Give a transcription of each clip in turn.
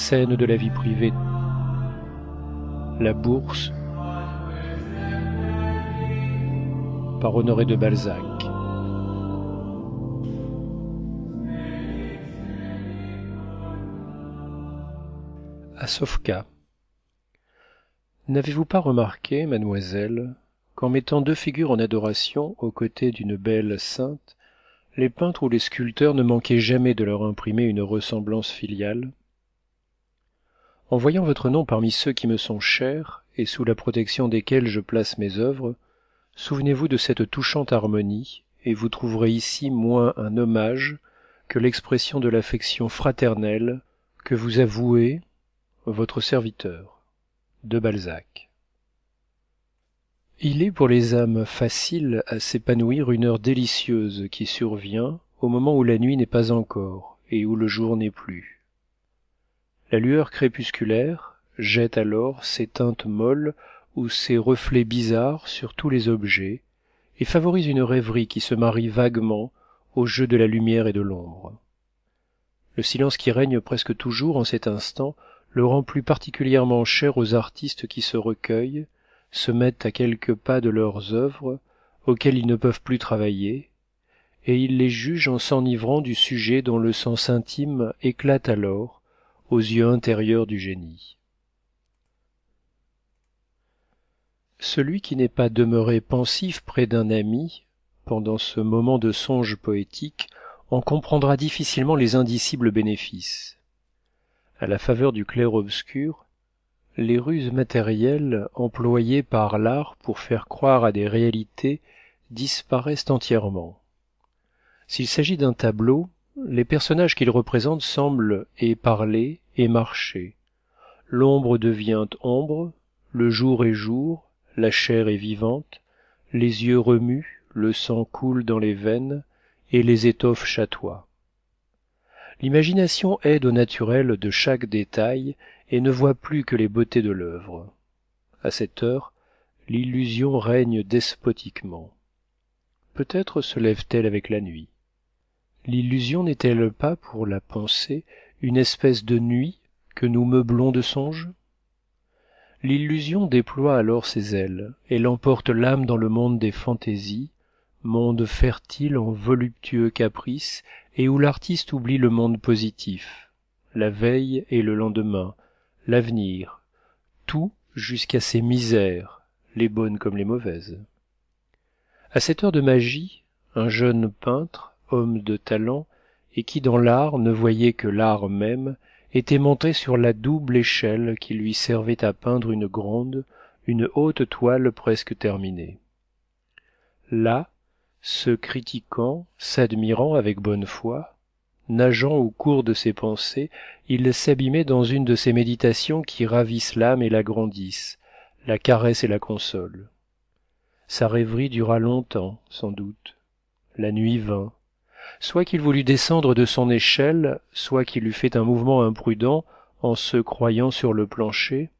scène de la vie privée, la bourse, par Honoré de Balzac. Sofka. N'avez-vous pas remarqué, mademoiselle, qu'en mettant deux figures en adoration aux côtés d'une belle sainte, les peintres ou les sculpteurs ne manquaient jamais de leur imprimer une ressemblance filiale en voyant votre nom parmi ceux qui me sont chers et sous la protection desquels je place mes œuvres, souvenez-vous de cette touchante harmonie et vous trouverez ici moins un hommage que l'expression de l'affection fraternelle que vous avouez votre serviteur de balzac il est pour les âmes faciles à s'épanouir une heure délicieuse qui survient au moment où la nuit n'est pas encore et où le jour n'est plus la lueur crépusculaire jette alors ses teintes molles ou ses reflets bizarres sur tous les objets et favorise une rêverie qui se marie vaguement au jeu de la lumière et de l'ombre le silence qui règne presque toujours en cet instant le rend plus particulièrement cher aux artistes qui se recueillent se mettent à quelques pas de leurs œuvres auxquelles ils ne peuvent plus travailler et ils les jugent en s'enivrant du sujet dont le sens intime éclate alors aux yeux intérieurs du génie celui qui n'est pas demeuré pensif près d'un ami pendant ce moment de songe poétique en comprendra difficilement les indicibles bénéfices À la faveur du clair-obscur les ruses matérielles employées par l'art pour faire croire à des réalités disparaissent entièrement s'il s'agit d'un tableau les personnages qu'il représente semblent et parler et marcher l'ombre devient ombre le jour est jour la chair est vivante les yeux remuent le sang coule dans les veines et les étoffes chatoient l'imagination aide au naturel de chaque détail et ne voit plus que les beautés de l'œuvre. À cette heure l'illusion règne despotiquement peut-être se lève t elle avec la nuit l'illusion n'est-elle pas pour la pensée une espèce de nuit que nous meublons de songes l'illusion déploie alors ses ailes elle emporte l'âme dans le monde des fantaisies monde fertile en voluptueux caprices et où l'artiste oublie le monde positif la veille et le lendemain l'avenir tout jusqu'à ses misères les bonnes comme les mauvaises À cette heure de magie un jeune peintre homme de talent et qui dans l'art ne voyait que l'art même était monté sur la double échelle qui lui servait à peindre une grande une haute toile presque terminée là se critiquant s'admirant avec bonne foi nageant au cours de ses pensées il s'abîmait dans une de ces méditations qui ravissent l'âme et l'agrandissent la caressent et la consolent sa rêverie dura longtemps sans doute la nuit vint soit qu'il voulût descendre de son échelle soit qu'il eût fait un mouvement imprudent en se croyant sur le plancher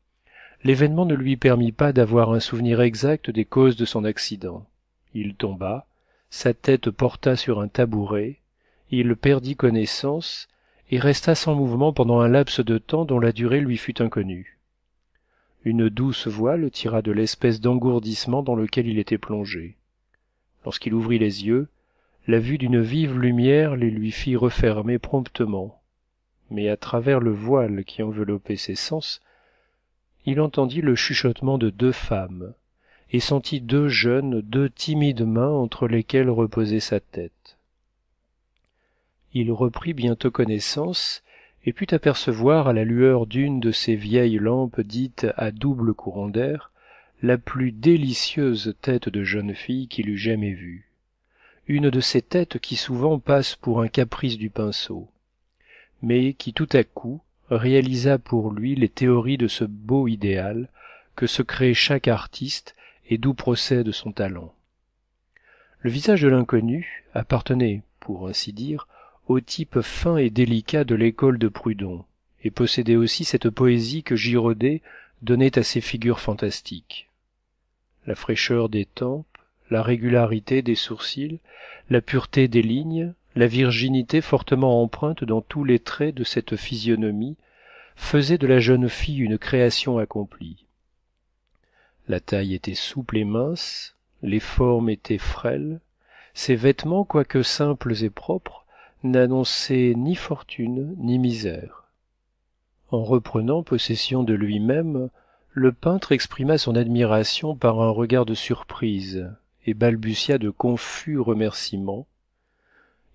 l'événement ne lui permit pas d'avoir un souvenir exact des causes de son accident il tomba sa tête porta sur un tabouret il perdit connaissance et resta sans mouvement pendant un laps de temps dont la durée lui fut inconnue une douce voix le tira de l'espèce d'engourdissement dans lequel il était plongé lorsqu'il ouvrit les yeux la vue d'une vive lumière les lui fit refermer promptement mais à travers le voile qui enveloppait ses sens il entendit le chuchotement de deux femmes et sentit deux jeunes deux timides mains entre lesquelles reposait sa tête il reprit bientôt connaissance et put apercevoir à la lueur d'une de ces vieilles lampes dites à double courant d'air la plus délicieuse tête de jeune fille qu'il eût jamais vue une de ces têtes qui souvent passent pour un caprice du pinceau mais qui tout à coup réalisa pour lui les théories de ce beau idéal que se crée chaque artiste et d'où procède son talent le visage de l'inconnu appartenait pour ainsi dire au type fin et délicat de l'école de prudhon et possédait aussi cette poésie que girodet donnait à ses figures fantastiques la fraîcheur des temps, la régularité des sourcils la pureté des lignes la virginité fortement empreinte dans tous les traits de cette physionomie faisaient de la jeune fille une création accomplie la taille était souple et mince les formes étaient frêles ses vêtements quoique simples et propres n'annonçaient ni fortune ni misère en reprenant possession de lui-même le peintre exprima son admiration par un regard de surprise balbutia de confus remerciements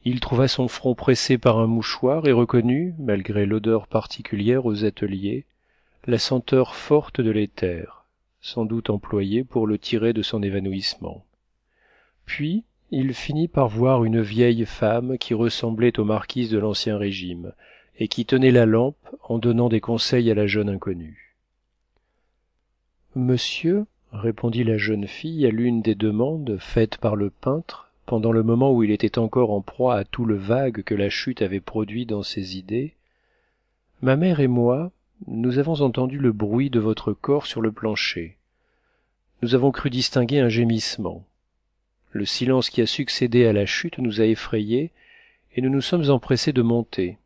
il trouva son front pressé par un mouchoir et reconnut malgré l'odeur particulière aux ateliers la senteur forte de l'éther sans doute employée pour le tirer de son évanouissement puis il finit par voir une vieille femme qui ressemblait aux marquises de l'ancien régime et qui tenait la lampe en donnant des conseils à la jeune inconnue monsieur répondit la jeune fille à l'une des demandes faites par le peintre pendant le moment où il était encore en proie à tout le vague que la chute avait produit dans ses idées ma mère et moi nous avons entendu le bruit de votre corps sur le plancher nous avons cru distinguer un gémissement le silence qui a succédé à la chute nous a effrayés et nous nous sommes empressés de monter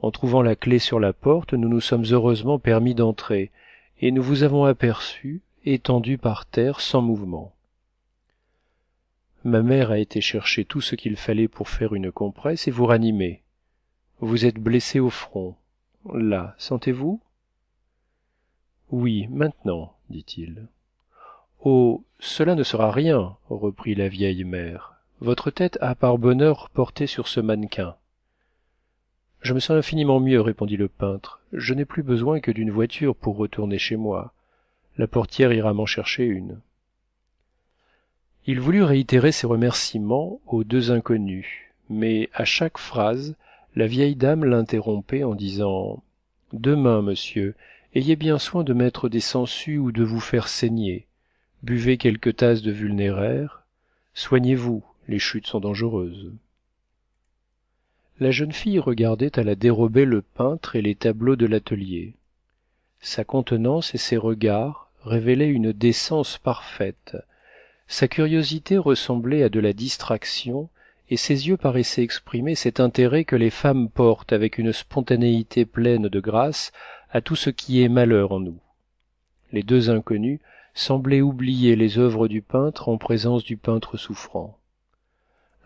en trouvant la clef sur la porte nous nous sommes heureusement permis d'entrer et nous vous avons aperçu étendu par terre sans mouvement ma mère a été chercher tout ce qu'il fallait pour faire une compresse et vous ranimer vous êtes blessé au front là sentez-vous oui maintenant dit-il oh cela ne sera rien reprit la vieille mère votre tête a par bonheur porté sur ce mannequin je me sens infiniment mieux répondit le peintre je n'ai plus besoin que d'une voiture pour retourner chez moi la portière ira m'en chercher une il voulut réitérer ses remerciements aux deux inconnus, mais à chaque phrase la vieille dame l'interrompait en disant demain monsieur ayez bien soin de mettre des sangsues ou de vous faire saigner buvez quelques tasses de vulnéraire soignez-vous les chutes sont dangereuses la jeune fille regardait à la dérobée le peintre et les tableaux de l'atelier sa contenance et ses regards révélait une décence parfaite sa curiosité ressemblait à de la distraction et ses yeux paraissaient exprimer cet intérêt que les femmes portent avec une spontanéité pleine de grâce à tout ce qui est malheur en nous les deux inconnus semblaient oublier les œuvres du peintre en présence du peintre souffrant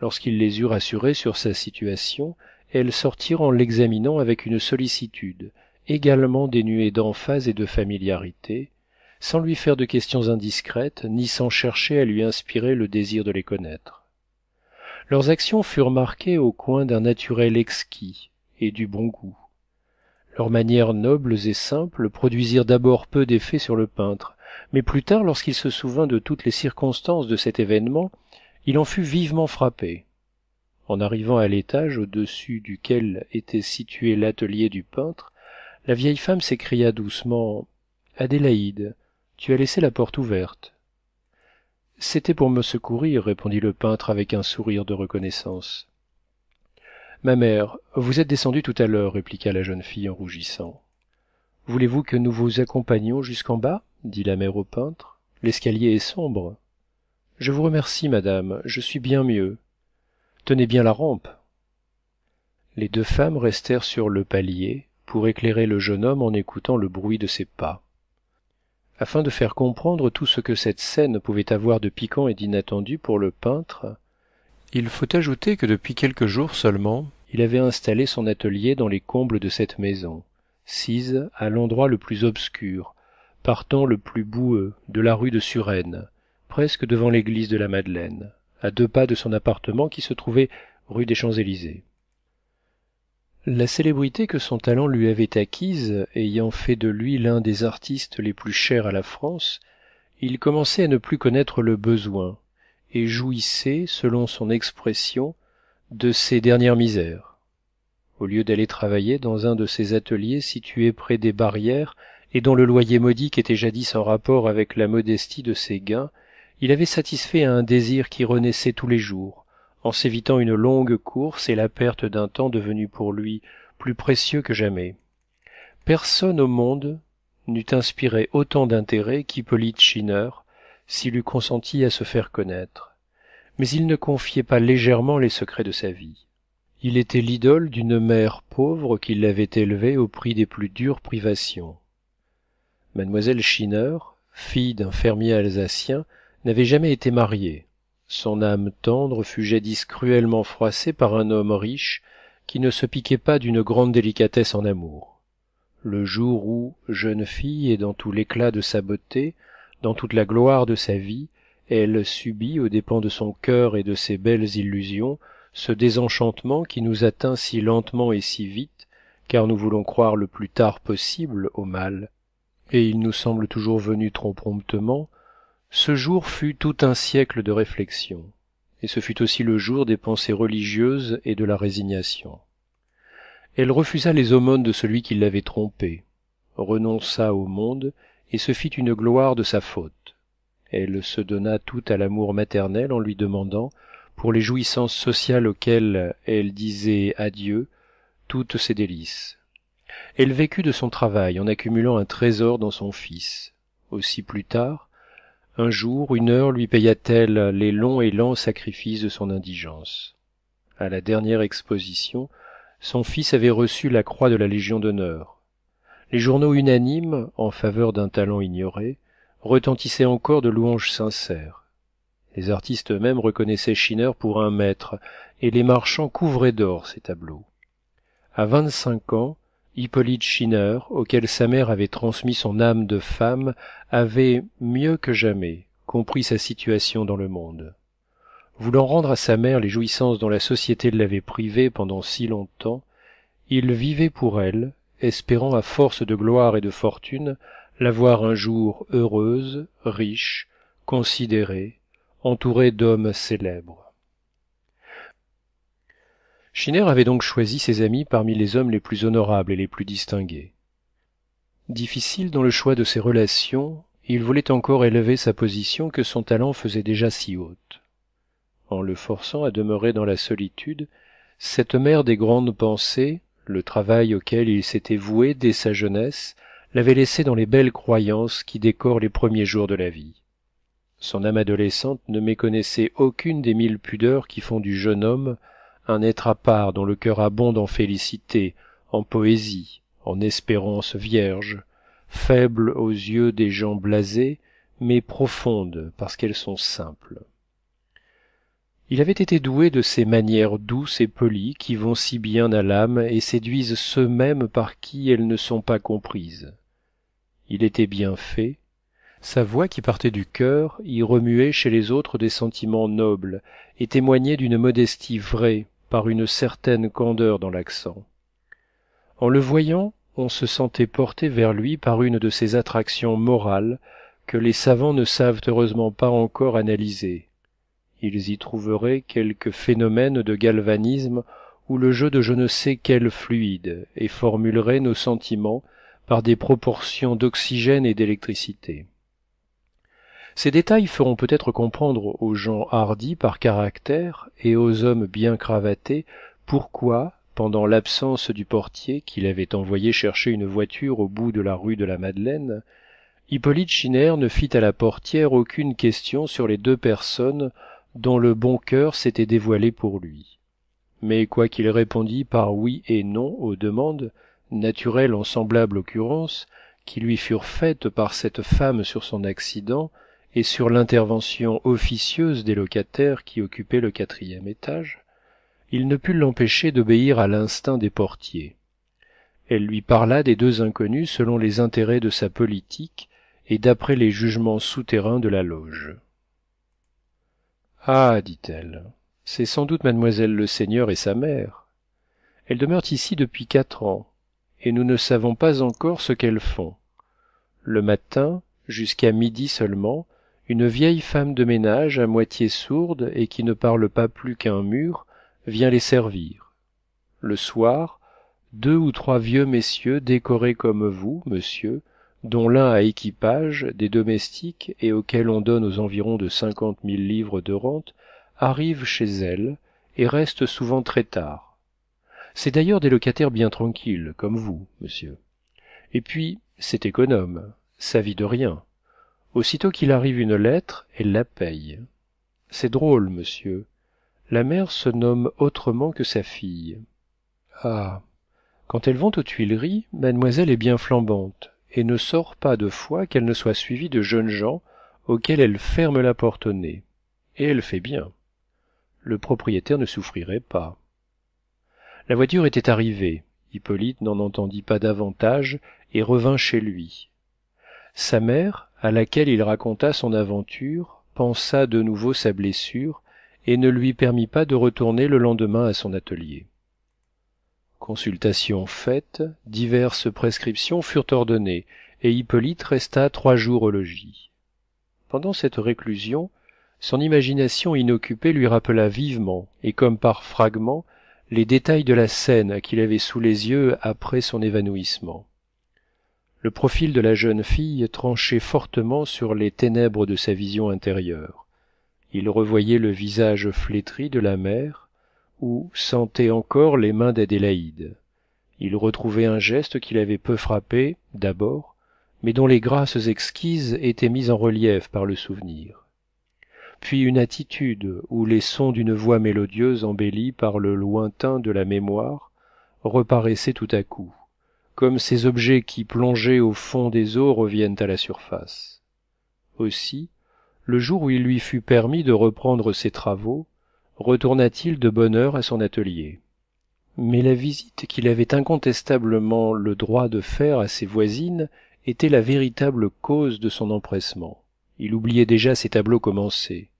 lorsqu'il les eut rassurées sur sa situation elles sortirent en l'examinant avec une sollicitude également dénuée d'emphase et de familiarité sans lui faire de questions indiscrètes ni sans chercher à lui inspirer le désir de les connaître leurs actions furent marquées au coin d'un naturel exquis et du bon goût leurs manières nobles et simples produisirent d'abord peu d'effet sur le peintre mais plus tard lorsqu'il se souvint de toutes les circonstances de cet événement il en fut vivement frappé en arrivant à l'étage au-dessus duquel était situé l'atelier du peintre la vieille femme s'écria doucement adélaïde tu as laissé la porte ouverte c'était pour me secourir répondit le peintre avec un sourire de reconnaissance ma mère vous êtes descendue tout à l'heure répliqua la jeune fille en rougissant voulez-vous que nous vous accompagnions jusqu'en bas dit la mère au peintre l'escalier est sombre je vous remercie madame je suis bien mieux tenez bien la rampe les deux femmes restèrent sur le palier pour éclairer le jeune homme en écoutant le bruit de ses pas afin de faire comprendre tout ce que cette scène pouvait avoir de piquant et d'inattendu pour le peintre il faut ajouter que depuis quelques jours seulement il avait installé son atelier dans les combles de cette maison sise à l'endroit le plus obscur partant le plus boueux de la rue de Suresnes, presque devant l'église de la madeleine à deux pas de son appartement qui se trouvait rue des champs-élysées la célébrité que son talent lui avait acquise ayant fait de lui l'un des artistes les plus chers à la france il commençait à ne plus connaître le besoin et jouissait selon son expression de ses dernières misères au lieu d'aller travailler dans un de ces ateliers situés près des barrières et dont le loyer modique était jadis en rapport avec la modestie de ses gains il avait satisfait à un désir qui renaissait tous les jours en s'évitant une longue course et la perte d'un temps devenu pour lui plus précieux que jamais personne au monde n'eût inspiré autant d'intérêt qu'hippolyte schinner s'il eût consenti à se faire connaître mais il ne confiait pas légèrement les secrets de sa vie il était l'idole d'une mère pauvre qui l'avait élevée au prix des plus dures privations mademoiselle schinner fille d'un fermier alsacien n'avait jamais été mariée son âme tendre fut jadis cruellement froissée par un homme riche qui ne se piquait pas d'une grande délicatesse en amour le jour où jeune fille et dans tout l'éclat de sa beauté dans toute la gloire de sa vie elle subit aux dépens de son cœur et de ses belles illusions ce désenchantement qui nous atteint si lentement et si vite car nous voulons croire le plus tard possible au mal et il nous semble toujours venu trop promptement ce jour fut tout un siècle de réflexion, et ce fut aussi le jour des pensées religieuses et de la résignation elle refusa les aumônes de celui qui l'avait trompée renonça au monde et se fit une gloire de sa faute elle se donna tout à l'amour maternel en lui demandant pour les jouissances sociales auxquelles elle disait adieu toutes ses délices elle vécut de son travail en accumulant un trésor dans son fils aussi plus tard un jour une heure lui paya t elle les longs et lents sacrifices de son indigence À la dernière exposition son fils avait reçu la croix de la légion-d'honneur les journaux unanimes en faveur d'un talent ignoré retentissaient encore de louanges sincères les artistes eux-mêmes reconnaissaient schinner pour un maître et les marchands couvraient d'or ses tableaux À vingt-cinq ans hippolyte schinner auquel sa mère avait transmis son âme de femme avait mieux que jamais compris sa situation dans le monde voulant rendre à sa mère les jouissances dont la société l'avait privée pendant si longtemps il vivait pour elle espérant à force de gloire et de fortune la voir un jour heureuse riche considérée entourée d'hommes célèbres schinner avait donc choisi ses amis parmi les hommes les plus honorables et les plus distingués difficile dans le choix de ses relations il voulait encore élever sa position que son talent faisait déjà si haute en le forçant à demeurer dans la solitude cette mère des grandes pensées le travail auquel il s'était voué dès sa jeunesse l'avait laissé dans les belles croyances qui décorent les premiers jours de la vie son âme adolescente ne méconnaissait aucune des mille pudeurs qui font du jeune homme un être à part dont le cœur abonde en félicité en poésie en espérance vierge, faible aux yeux des gens blasés mais profondes parce qu'elles sont simples il avait été doué de ces manières douces et polies qui vont si bien à l'âme et séduisent ceux mêmes par qui elles ne sont pas comprises il était bien fait sa voix qui partait du cœur y remuait chez les autres des sentiments nobles et témoignait d'une modestie vraie par une certaine candeur dans l'accent en le voyant on se sentait porté vers lui par une de ces attractions morales que les savants ne savent heureusement pas encore analyser ils y trouveraient quelque phénomène de galvanisme ou le jeu de je ne sais quel fluide et formuleraient nos sentiments par des proportions d'oxygène et d'électricité ces détails feront peut-être comprendre aux gens hardis par caractère et aux hommes bien cravatés pourquoi pendant l'absence du portier qu'il avait envoyé chercher une voiture au bout de la rue de la madeleine hippolyte schinner ne fit à la portière aucune question sur les deux personnes dont le bon cœur s'était dévoilé pour lui mais quoiqu'il répondît par oui et non aux demandes naturelles en semblable occurrence qui lui furent faites par cette femme sur son accident et sur l'intervention officieuse des locataires qui occupaient le quatrième étage il ne put l'empêcher d'obéir à l'instinct des portiers elle lui parla des deux inconnus selon les intérêts de sa politique et d'après les jugements souterrains de la loge ah dit-elle c'est sans doute mademoiselle Le Seigneur et sa mère elles demeurent ici depuis quatre ans et nous ne savons pas encore ce qu'elles font le matin jusqu'à midi seulement une vieille femme de ménage à moitié sourde et qui ne parle pas plus qu'un mur vient les servir le soir deux ou trois vieux messieurs décorés comme vous monsieur dont l'un a équipage des domestiques et auxquels on donne aux environs de cinquante mille livres de rente arrivent chez elle et restent souvent très tard c'est d'ailleurs des locataires bien tranquilles comme vous monsieur et puis c'est économe ça vit de rien aussitôt qu'il arrive une lettre elle la paye c'est drôle monsieur la mère se nomme autrement que sa fille ah quand elles vont aux tuileries mademoiselle est bien flambante et ne sort pas de fois qu'elle ne soit suivie de jeunes gens auxquels elle ferme la porte au nez et elle fait bien le propriétaire ne souffrirait pas la voiture était arrivée hippolyte n'en entendit pas davantage et revint chez lui sa mère à laquelle il raconta son aventure pensa de nouveau sa blessure et ne lui permit pas de retourner le lendemain à son atelier Consultation faite, diverses prescriptions furent ordonnées et hippolyte resta trois jours au logis pendant cette réclusion son imagination inoccupée lui rappela vivement et comme par fragments les détails de la scène qu'il avait sous les yeux après son évanouissement le profil de la jeune fille tranchait fortement sur les ténèbres de sa vision intérieure il revoyait le visage flétri de la mère ou sentait encore les mains d'adélaïde il retrouvait un geste qui l'avait peu frappé d'abord mais dont les grâces exquises étaient mises en relief par le souvenir puis une attitude où les sons d'une voix mélodieuse embellie par le lointain de la mémoire reparaissaient tout à coup comme ces objets qui plongés au fond des eaux reviennent à la surface aussi le jour où il lui fut permis de reprendre ses travaux retourna t il de bonne heure à son atelier mais la visite qu'il avait incontestablement le droit de faire à ses voisines était la véritable cause de son empressement il oubliait déjà ses tableaux commencés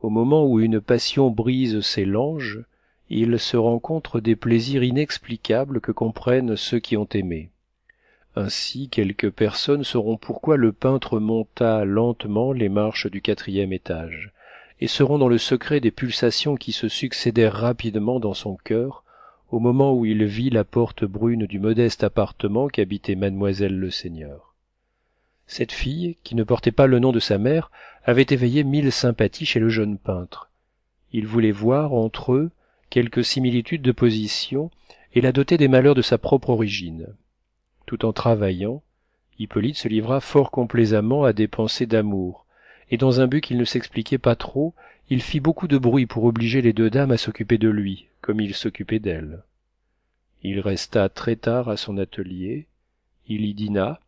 au moment où une passion brise ses langes il se rencontre des plaisirs inexplicables que comprennent ceux qui ont aimé ainsi quelques personnes sauront pourquoi le peintre monta lentement les marches du quatrième étage et seront dans le secret des pulsations qui se succédèrent rapidement dans son cœur au moment où il vit la porte brune du modeste appartement qu'habitait mademoiselle Le Seigneur. cette fille qui ne portait pas le nom de sa mère avait éveillé mille sympathies chez le jeune peintre il voulait voir entre eux quelques similitudes de position et la dotait des malheurs de sa propre origine tout en travaillant hippolyte se livra fort complaisamment à des pensées d'amour et dans un but qu'il ne s'expliquait pas trop il fit beaucoup de bruit pour obliger les deux dames à s'occuper de lui comme il s'occupait d'elles il resta très tard à son atelier il y dîna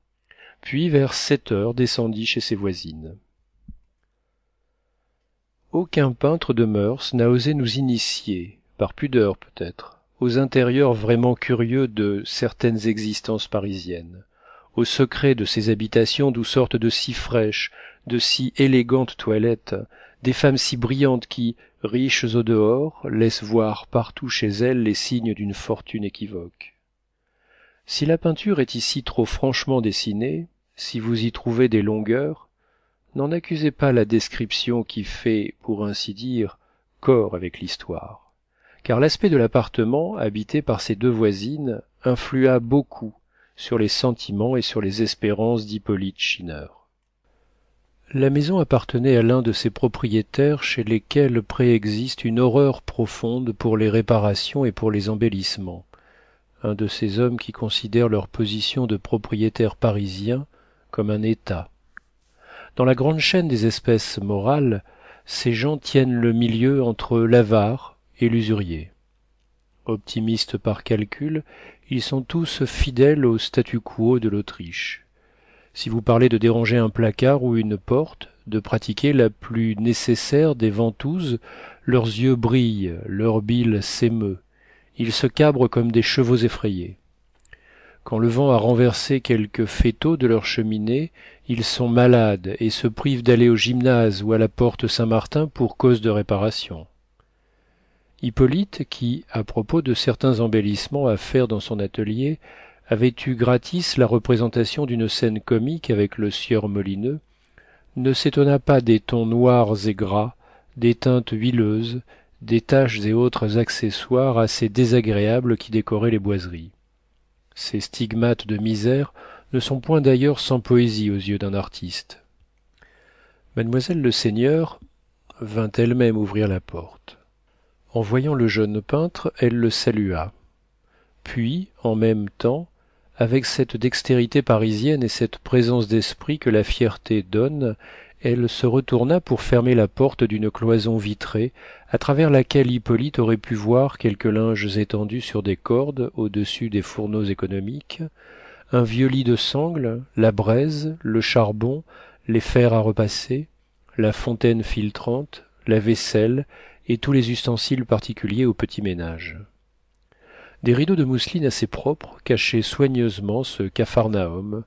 puis vers sept heures descendit chez ses voisines aucun peintre de moeurs n'a osé nous initier par pudeur peut-être aux intérieurs vraiment curieux de certaines existences parisiennes aux secrets de ces habitations d'où sortent de si fraîches de si élégantes toilettes des femmes si brillantes qui riches au dehors laissent voir partout chez elles les signes d'une fortune équivoque si la peinture est ici trop franchement dessinée si vous y trouvez des longueurs n'en accusez pas la description qui fait pour ainsi dire corps avec l'histoire car l'aspect de l'appartement habité par ses deux voisines influa beaucoup sur les sentiments et sur les espérances d'hippolyte schinner la maison appartenait à l'un de ses propriétaires chez lesquels préexiste une horreur profonde pour les réparations et pour les embellissements un de ces hommes qui considèrent leur position de propriétaire parisien comme un état dans la grande chaîne des espèces morales ces gens tiennent le milieu entre l'avare et l'usurier optimistes par calcul ils sont tous fidèles au statu quo de l'autriche si vous parlez de déranger un placard ou une porte de pratiquer la plus nécessaire des ventouses leurs yeux brillent leur bile s'émeut ils se cabrent comme des chevaux effrayés quand le vent a renversé quelques faîteau de leur cheminée ils sont malades et se privent d'aller au gymnase ou à la porte saint-martin pour cause de réparation hippolyte qui à propos de certains embellissements à faire dans son atelier avait eu gratis la représentation d'une scène comique avec le sieur molineux ne s'étonna pas des tons noirs et gras des teintes huileuses des taches et autres accessoires assez désagréables qui décoraient les boiseries ces stigmates de misère ne sont point d'ailleurs sans poésie aux yeux d'un artiste mademoiselle Le Seigneur vint elle-même ouvrir la porte en voyant le jeune peintre elle le salua puis en même temps avec cette dextérité parisienne et cette présence d'esprit que la fierté donne elle se retourna pour fermer la porte d'une cloison vitrée à travers laquelle hippolyte aurait pu voir quelques linges étendus sur des cordes au-dessus des fourneaux économiques un vieux lit de sangle la braise le charbon les fers à repasser la fontaine filtrante la vaisselle et tous les ustensiles particuliers au petit ménage des rideaux de mousseline assez propres cachaient soigneusement ce capharnaüm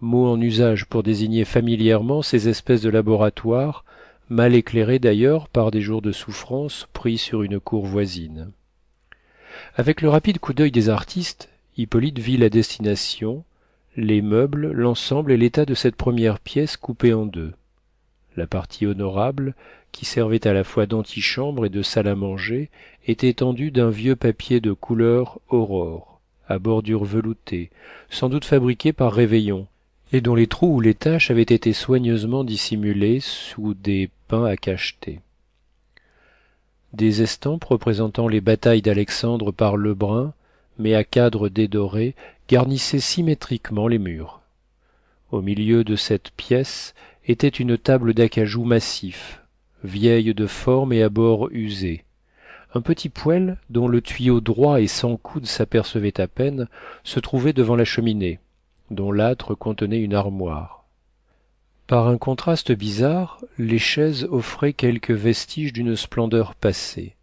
mot en usage pour désigner familièrement ces espèces de laboratoires mal éclairés d'ailleurs par des jours de souffrance pris sur une cour voisine avec le rapide coup d'œil des artistes hippolyte vit la destination les meubles l'ensemble et l'état de cette première pièce coupée en deux la partie honorable qui servait à la fois d'antichambre et de salle à manger était tendue d'un vieux papier de couleur aurore à bordure veloutée sans doute fabriqué par réveillon et dont les trous ou les taches avaient été soigneusement dissimulés sous des pins à cacheter des estampes représentant les batailles d'alexandre par lebrun mais à cadres dédoré, garnissaient symétriquement les murs au milieu de cette pièce était une table d'acajou massif vieille de forme et à bord usés un petit poêle dont le tuyau droit et sans coude s'apercevait à peine se trouvait devant la cheminée dont l'âtre contenait une armoire par un contraste bizarre les chaises offraient quelques vestiges d'une splendeur passée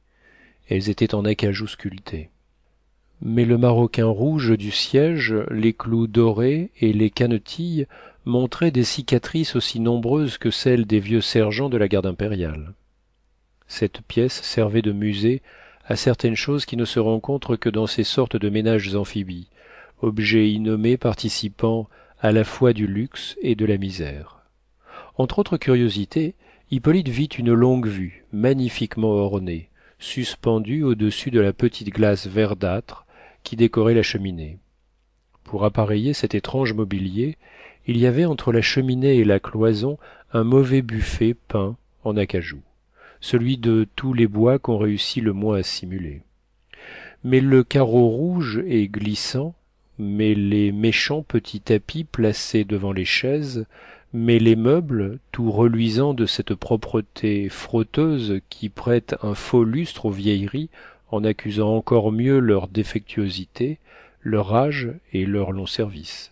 elles étaient en acajou sculpté mais le maroquin rouge du siège les clous dorés et les canetilles montrait des cicatrices aussi nombreuses que celles des vieux sergents de la garde impériale cette pièce servait de musée à certaines choses qui ne se rencontrent que dans ces sortes de ménages amphibies objets innommés participant à la fois du luxe et de la misère entre autres curiosités hippolyte vit une longue-vue magnifiquement ornée suspendue au-dessus de la petite glace verdâtre qui décorait la cheminée pour appareiller cet étrange mobilier il y avait entre la cheminée et la cloison un mauvais buffet peint en acajou celui de tous les bois qu'on réussit le moins à simuler mais le carreau rouge et glissant mais les méchants petits tapis placés devant les chaises mais les meubles tout reluisant de cette propreté frotteuse qui prête un faux lustre aux vieilleries en accusant encore mieux leur défectuosité leur âge et leur long service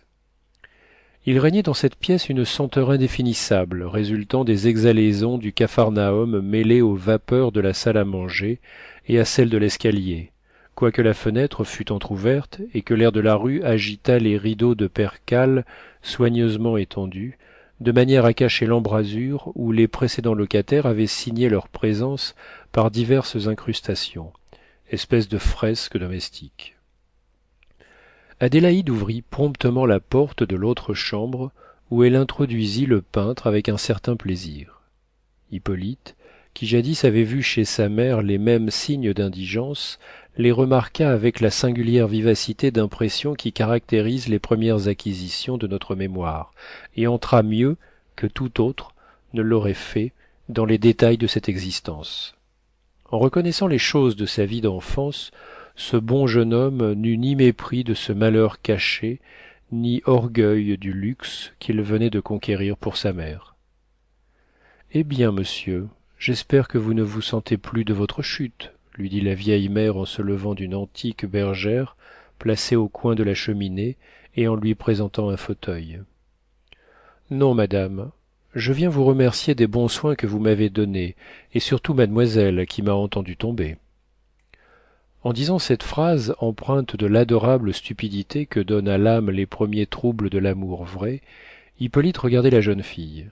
il régnait dans cette pièce une senteur indéfinissable résultant des exhalaisons du capharnaüm mêlées aux vapeurs de la salle à manger et à celles de l'escalier quoique la fenêtre fût entr'ouverte et que l'air de la rue agitât les rideaux de percale soigneusement étendus de manière à cacher l'embrasure où les précédents locataires avaient signé leur présence par diverses incrustations espèces de fresques domestiques adélaïde ouvrit promptement la porte de l'autre chambre où elle introduisit le peintre avec un certain plaisir hippolyte qui jadis avait vu chez sa mère les mêmes signes d'indigence les remarqua avec la singulière vivacité d'impression qui caractérise les premières acquisitions de notre mémoire et entra mieux que tout autre ne l'aurait fait dans les détails de cette existence en reconnaissant les choses de sa vie d'enfance ce bon jeune homme n'eut ni mépris de ce malheur caché ni orgueil du luxe qu'il venait de conquérir pour sa mère eh bien monsieur j'espère que vous ne vous sentez plus de votre chute lui dit la vieille mère en se levant d'une antique bergère placée au coin de la cheminée et en lui présentant un fauteuil non madame je viens vous remercier des bons soins que vous m'avez donnés et surtout mademoiselle qui m'a entendu tomber en disant cette phrase empreinte de l'adorable stupidité que donnent à l'âme les premiers troubles de l'amour vrai hippolyte regardait la jeune fille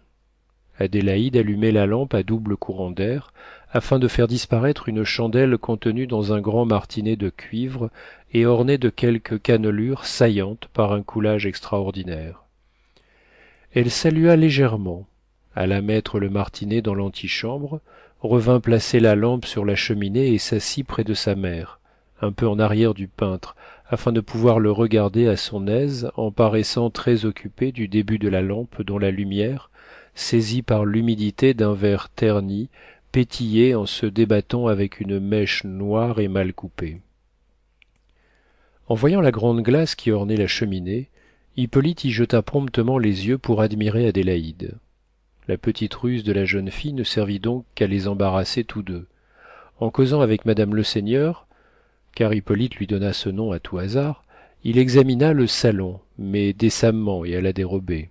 adélaïde allumait la lampe à double courant d'air afin de faire disparaître une chandelle contenue dans un grand martinet de cuivre et ornée de quelques cannelures saillantes par un coulage extraordinaire elle salua légèrement alla mettre le martinet dans l'antichambre revint placer la lampe sur la cheminée et s'assit près de sa mère un peu en arrière du peintre afin de pouvoir le regarder à son aise en paraissant très occupé du début de la lampe dont la lumière saisie par l'humidité d'un verre terni pétillait en se débattant avec une mèche noire et mal coupée en voyant la grande glace qui ornait la cheminée hippolyte y jeta promptement les yeux pour admirer adélaïde la petite ruse de la jeune fille ne servit donc qu'à les embarrasser tous deux en causant avec madame le Seigneur, car hippolyte lui donna ce nom à tout hasard il examina le salon mais décemment et à la dérobée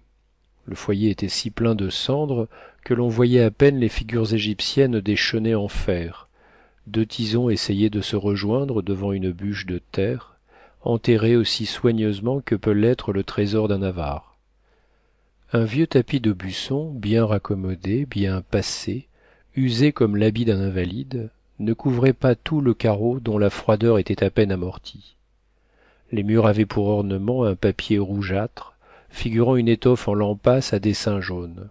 le foyer était si plein de cendres que l'on voyait à peine les figures égyptiennes des chenets en fer deux tisons essayaient de se rejoindre devant une bûche de terre enterrée aussi soigneusement que peut l'être le trésor d'un avare un vieux tapis de d'aubusson bien raccommodé bien passé usé comme l'habit d'un invalide ne couvrait pas tout le carreau dont la froideur était à peine amortie les murs avaient pour ornement un papier rougeâtre figurant une étoffe en lampasse à dessins jaunes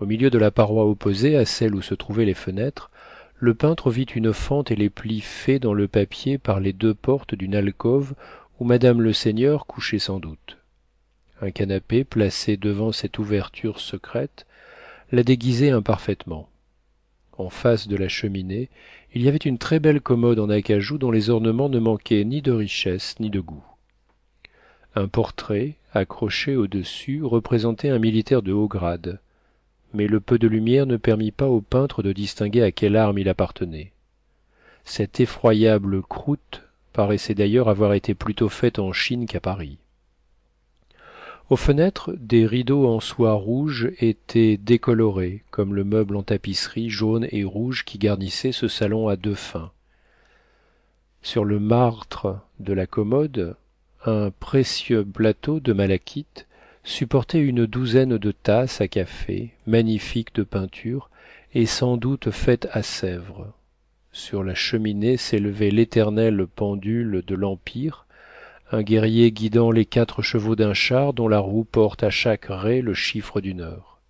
au milieu de la paroi opposée à celle où se trouvaient les fenêtres le peintre vit une fente et les plis faits dans le papier par les deux portes d'une alcôve où madame le Seigneur couchait sans doute un canapé placé devant cette ouverture secrète la déguisait imparfaitement en face de la cheminée il y avait une très belle commode en acajou dont les ornements ne manquaient ni de richesse ni de goût un portrait accroché au-dessus représentait un militaire de haut grade mais le peu de lumière ne permit pas au peintre de distinguer à quelle arme il appartenait cette effroyable croûte paraissait d'ailleurs avoir été plutôt faite en chine qu'à paris aux fenêtres des rideaux en soie rouge étaient décolorés comme le meuble en tapisserie jaune et rouge qui garnissait ce salon à deux fins sur le marbre de la commode un précieux plateau de malachite supportait une douzaine de tasses à café magnifiques de peinture et sans doute faites à sèvres sur la cheminée s'élevait l'éternelle pendule de l'empire un guerrier guidant les quatre chevaux d'un char dont la roue porte à chaque raie le chiffre d'une heure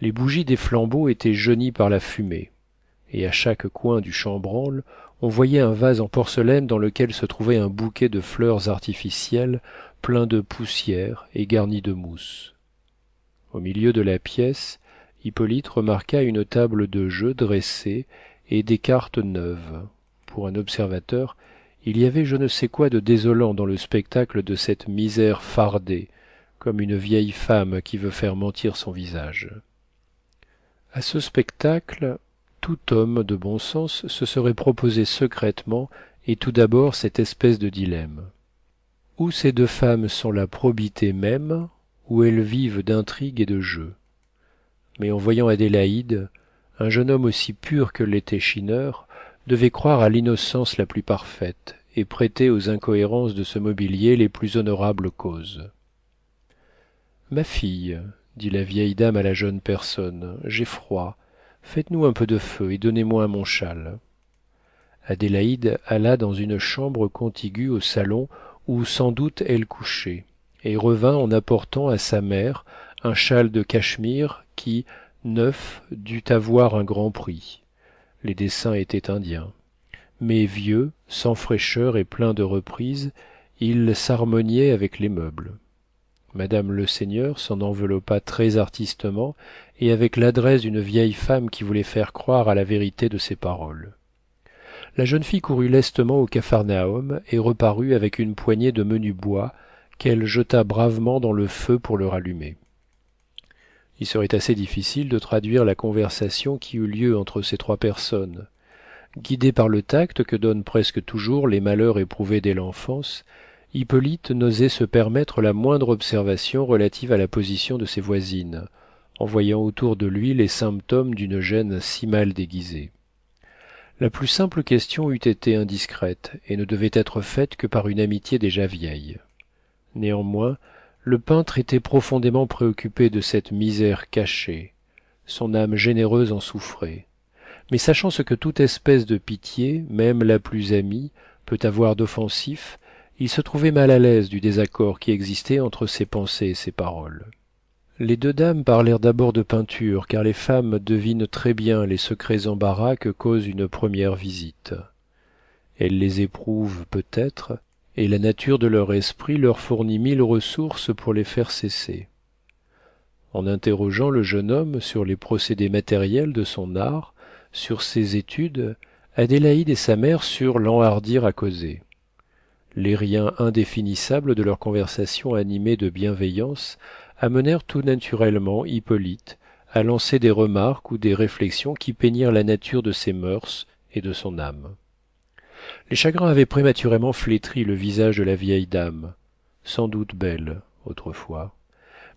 les bougies des flambeaux étaient jaunies par la fumée et à chaque coin du chambranle on voyait un vase en porcelaine dans lequel se trouvait un bouquet de fleurs artificielles plein de poussière et garni de mousse au milieu de la pièce hippolyte remarqua une table de jeu dressée et des cartes neuves pour un observateur il y avait je ne sais quoi de désolant dans le spectacle de cette misère fardée comme une vieille femme qui veut faire mentir son visage À ce spectacle tout homme de bon sens se serait proposé secrètement et tout d'abord cette espèce de dilemme Où ces deux femmes sont la probité même où elles vivent d'intrigues et de jeux mais en voyant adélaïde un jeune homme aussi pur que l'était devait croire à l'innocence la plus parfaite et prêter aux incohérences de ce mobilier les plus honorables causes ma fille dit la vieille dame à la jeune personne j'ai froid faites-nous un peu de feu et donnez-moi mon châle adélaïde alla dans une chambre contiguë au salon où sans doute elle couchait et revint en apportant à sa mère un châle de cachemire qui neuf dut avoir un grand prix les dessins étaient indiens mais vieux sans fraîcheur et plein de reprises ils s'harmoniaient avec les meubles madame Seigneur s'en enveloppa très artistement et avec l'adresse d'une vieille femme qui voulait faire croire à la vérité de ses paroles la jeune fille courut lestement au capharnaüm et reparut avec une poignée de menu bois qu'elle jeta bravement dans le feu pour le rallumer il serait assez difficile de traduire la conversation qui eut lieu entre ces trois personnes guidé par le tact que donnent presque toujours les malheurs éprouvés dès l'enfance hippolyte n'osait se permettre la moindre observation relative à la position de ses voisines en voyant autour de lui les symptômes d'une gêne si mal déguisée la plus simple question eût été indiscrète et ne devait être faite que par une amitié déjà vieille néanmoins le peintre était profondément préoccupé de cette misère cachée son âme généreuse en souffrait mais sachant ce que toute espèce de pitié même la plus amie peut avoir d'offensif il se trouvait mal à l'aise du désaccord qui existait entre ses pensées et ses paroles les deux dames parlèrent d'abord de peinture car les femmes devinent très-bien les secrets embarras que cause une première visite elles les éprouvent peut-être et la nature de leur esprit leur fournit mille ressources pour les faire cesser en interrogeant le jeune homme sur les procédés matériels de son art sur ses études adélaïde et sa mère surent l'enhardir à causer les riens indéfinissables de leur conversation animée de bienveillance amenèrent tout naturellement hippolyte à lancer des remarques ou des réflexions qui peignirent la nature de ses mœurs et de son âme les chagrins avaient prématurément flétri le visage de la vieille dame sans doute belle autrefois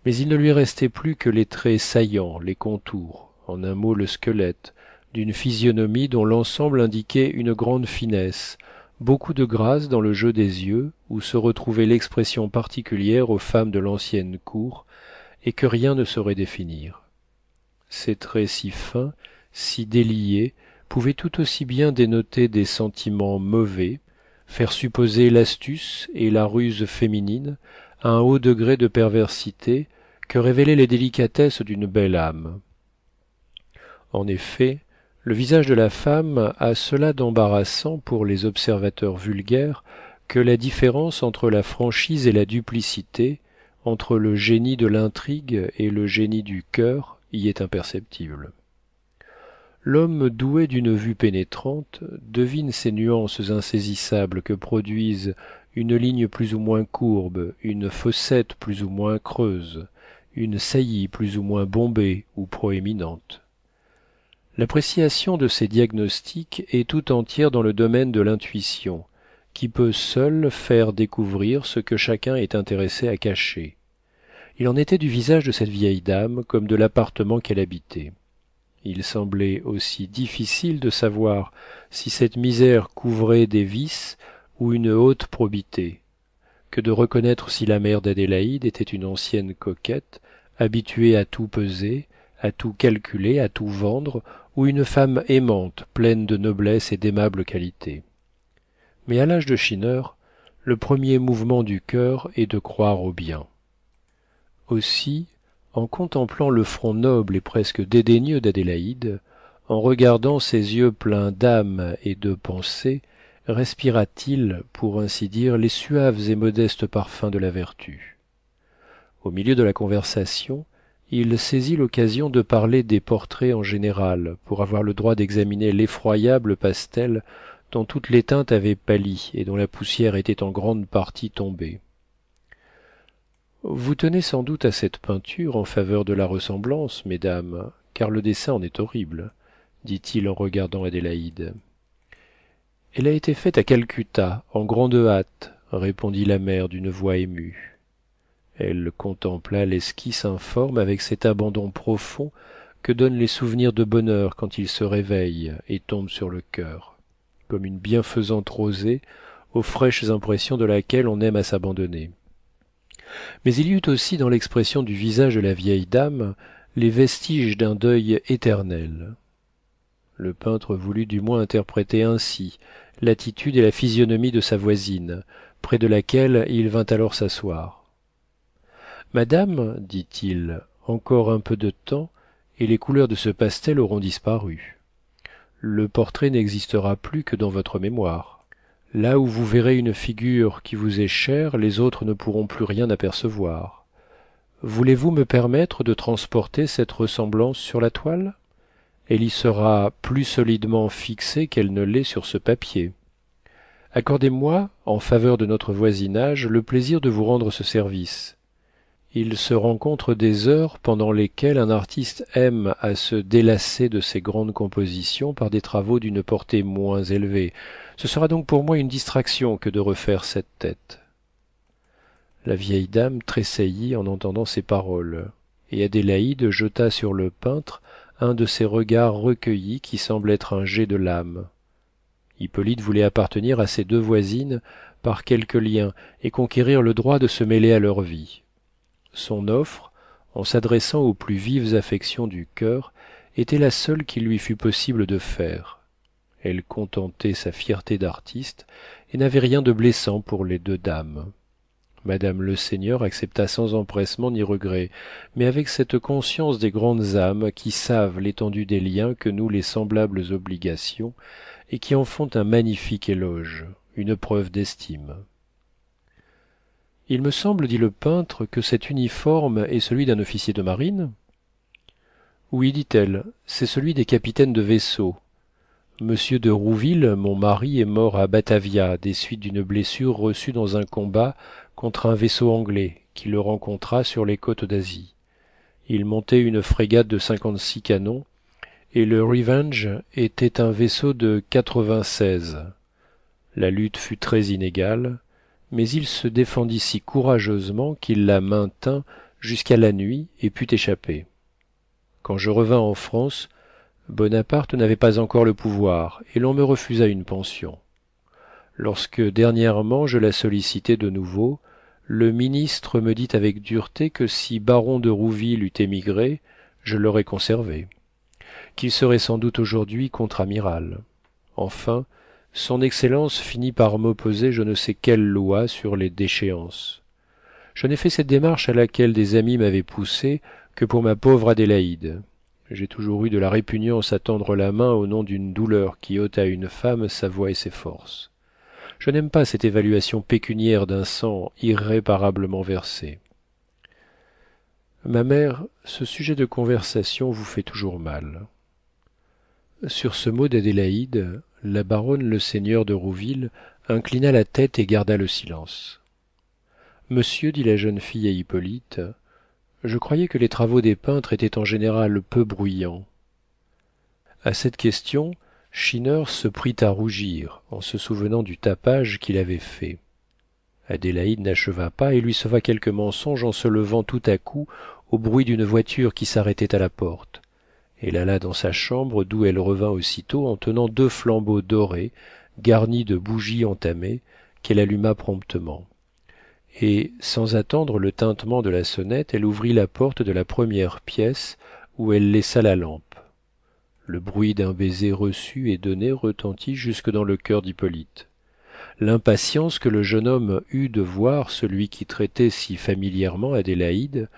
mais il ne lui restait plus que les traits saillants les contours en un mot le squelette d'une physionomie dont l'ensemble indiquait une grande finesse beaucoup de grâce dans le jeu des yeux où se retrouvait l'expression particulière aux femmes de l'ancienne cour et que rien ne saurait définir ces traits si fins si déliés pouvait tout aussi bien dénoter des sentiments mauvais faire supposer l'astuce et la ruse féminine à un haut degré de perversité que révéler les délicatesses d'une belle âme en effet le visage de la femme a cela d'embarrassant pour les observateurs vulgaires que la différence entre la franchise et la duplicité entre le génie de l'intrigue et le génie du cœur, y est imperceptible l'homme doué d'une vue pénétrante devine ces nuances insaisissables que produisent une ligne plus ou moins courbe une fossette plus ou moins creuse une saillie plus ou moins bombée ou proéminente l'appréciation de ces diagnostics est tout entière dans le domaine de l'intuition qui peut seule faire découvrir ce que chacun est intéressé à cacher il en était du visage de cette vieille dame comme de l'appartement qu'elle habitait il semblait aussi difficile de savoir si cette misère couvrait des vices ou une haute probité que de reconnaître si la mère d'adélaïde était une ancienne coquette habituée à tout peser à tout calculer à tout vendre ou une femme aimante pleine de noblesse et d'aimables qualités mais à l'âge de schinner le premier mouvement du cœur est de croire au bien aussi en contemplant le front noble et presque dédaigneux d'adélaïde en regardant ses yeux pleins d'âme et de pensée respira t il pour ainsi dire les suaves et modestes parfums de la vertu au milieu de la conversation il saisit l'occasion de parler des portraits en général pour avoir le droit d'examiner l'effroyable pastel dont toutes les teintes avaient pâli et dont la poussière était en grande partie tombée vous tenez sans doute à cette peinture en faveur de la ressemblance mesdames car le dessin en est horrible dit-il en regardant adélaïde elle a été faite à calcutta en grande hâte répondit la mère d'une voix émue elle contempla l'esquisse informe avec cet abandon profond que donnent les souvenirs de bonheur quand ils se réveillent et tombent sur le cœur, comme une bienfaisante rosée aux fraîches impressions de laquelle on aime à s'abandonner mais il y eut aussi dans l'expression du visage de la vieille dame les vestiges d'un deuil éternel le peintre voulut du moins interpréter ainsi l'attitude et la physionomie de sa voisine près de laquelle il vint alors s'asseoir madame dit-il encore un peu de temps et les couleurs de ce pastel auront disparu le portrait n'existera plus que dans votre mémoire là où vous verrez une figure qui vous est chère les autres ne pourront plus rien apercevoir voulez-vous me permettre de transporter cette ressemblance sur la toile elle y sera plus solidement fixée qu'elle ne l'est sur ce papier accordez-moi en faveur de notre voisinage le plaisir de vous rendre ce service il se rencontre des heures pendant lesquelles un artiste aime à se délasser de ses grandes compositions par des travaux d'une portée moins élevée ce sera donc pour moi une distraction que de refaire cette tête la vieille dame tressaillit en entendant ces paroles et adélaïde jeta sur le peintre un de ces regards recueillis qui semblent être un jet de l'âme hippolyte voulait appartenir à ses deux voisines par quelque lien et conquérir le droit de se mêler à leur vie son offre en s'adressant aux plus vives affections du cœur, était la seule qu'il lui fût possible de faire elle contentait sa fierté d'artiste et n'avait rien de blessant pour les deux dames le Seigneur accepta sans empressement ni regret mais avec cette conscience des grandes âmes qui savent l'étendue des liens que nouent les semblables obligations et qui en font un magnifique éloge une preuve d'estime il me semble dit le peintre que cet uniforme est celui d'un officier de marine oui dit-elle c'est celui des capitaines de vaisseau monsieur de rouville mon mari est mort à batavia des suites d'une blessure reçue dans un combat contre un vaisseau anglais qui le rencontra sur les côtes d'asie il montait une frégate de cinquante-six canons et le revenge était un vaisseau de quatre-vingt-seize la lutte fut très inégale mais il se défendit si courageusement qu'il la maintint jusqu'à la nuit et put échapper quand je revins en france bonaparte n'avait pas encore le pouvoir et l'on me refusa une pension lorsque dernièrement je la sollicitai de nouveau le ministre me dit avec dureté que si baron de rouville eût émigré je l'aurais conservé qu'il serait sans doute aujourd'hui contre amiral enfin son excellence finit par m'opposer je ne sais quelle loi sur les déchéances je n'ai fait cette démarche à laquelle des amis m'avaient poussé que pour ma pauvre adélaïde j'ai toujours eu de la répugnance à tendre la main au nom d'une douleur qui ôte à une femme sa voix et ses forces je n'aime pas cette évaluation pécuniaire d'un sang irréparablement versé ma mère ce sujet de conversation vous fait toujours mal sur ce mot d'adélaïde la baronne le seigneur de rouville inclina la tête et garda le silence monsieur dit la jeune fille à hippolyte je croyais que les travaux des peintres étaient en général peu bruyants À cette question schinner se prit à rougir en se souvenant du tapage qu'il avait fait adélaïde n'acheva pas et lui sauva quelques mensonges en se levant tout à coup au bruit d'une voiture qui s'arrêtait à la porte elle alla dans sa chambre d'où elle revint aussitôt en tenant deux flambeaux dorés garnis de bougies entamées qu'elle alluma promptement et sans attendre le tintement de la sonnette elle ouvrit la porte de la première pièce où elle laissa la lampe le bruit d'un baiser reçu et donné retentit jusque dans le cœur d'hippolyte l'impatience que le jeune homme eut de voir celui qui traitait si familièrement adélaïde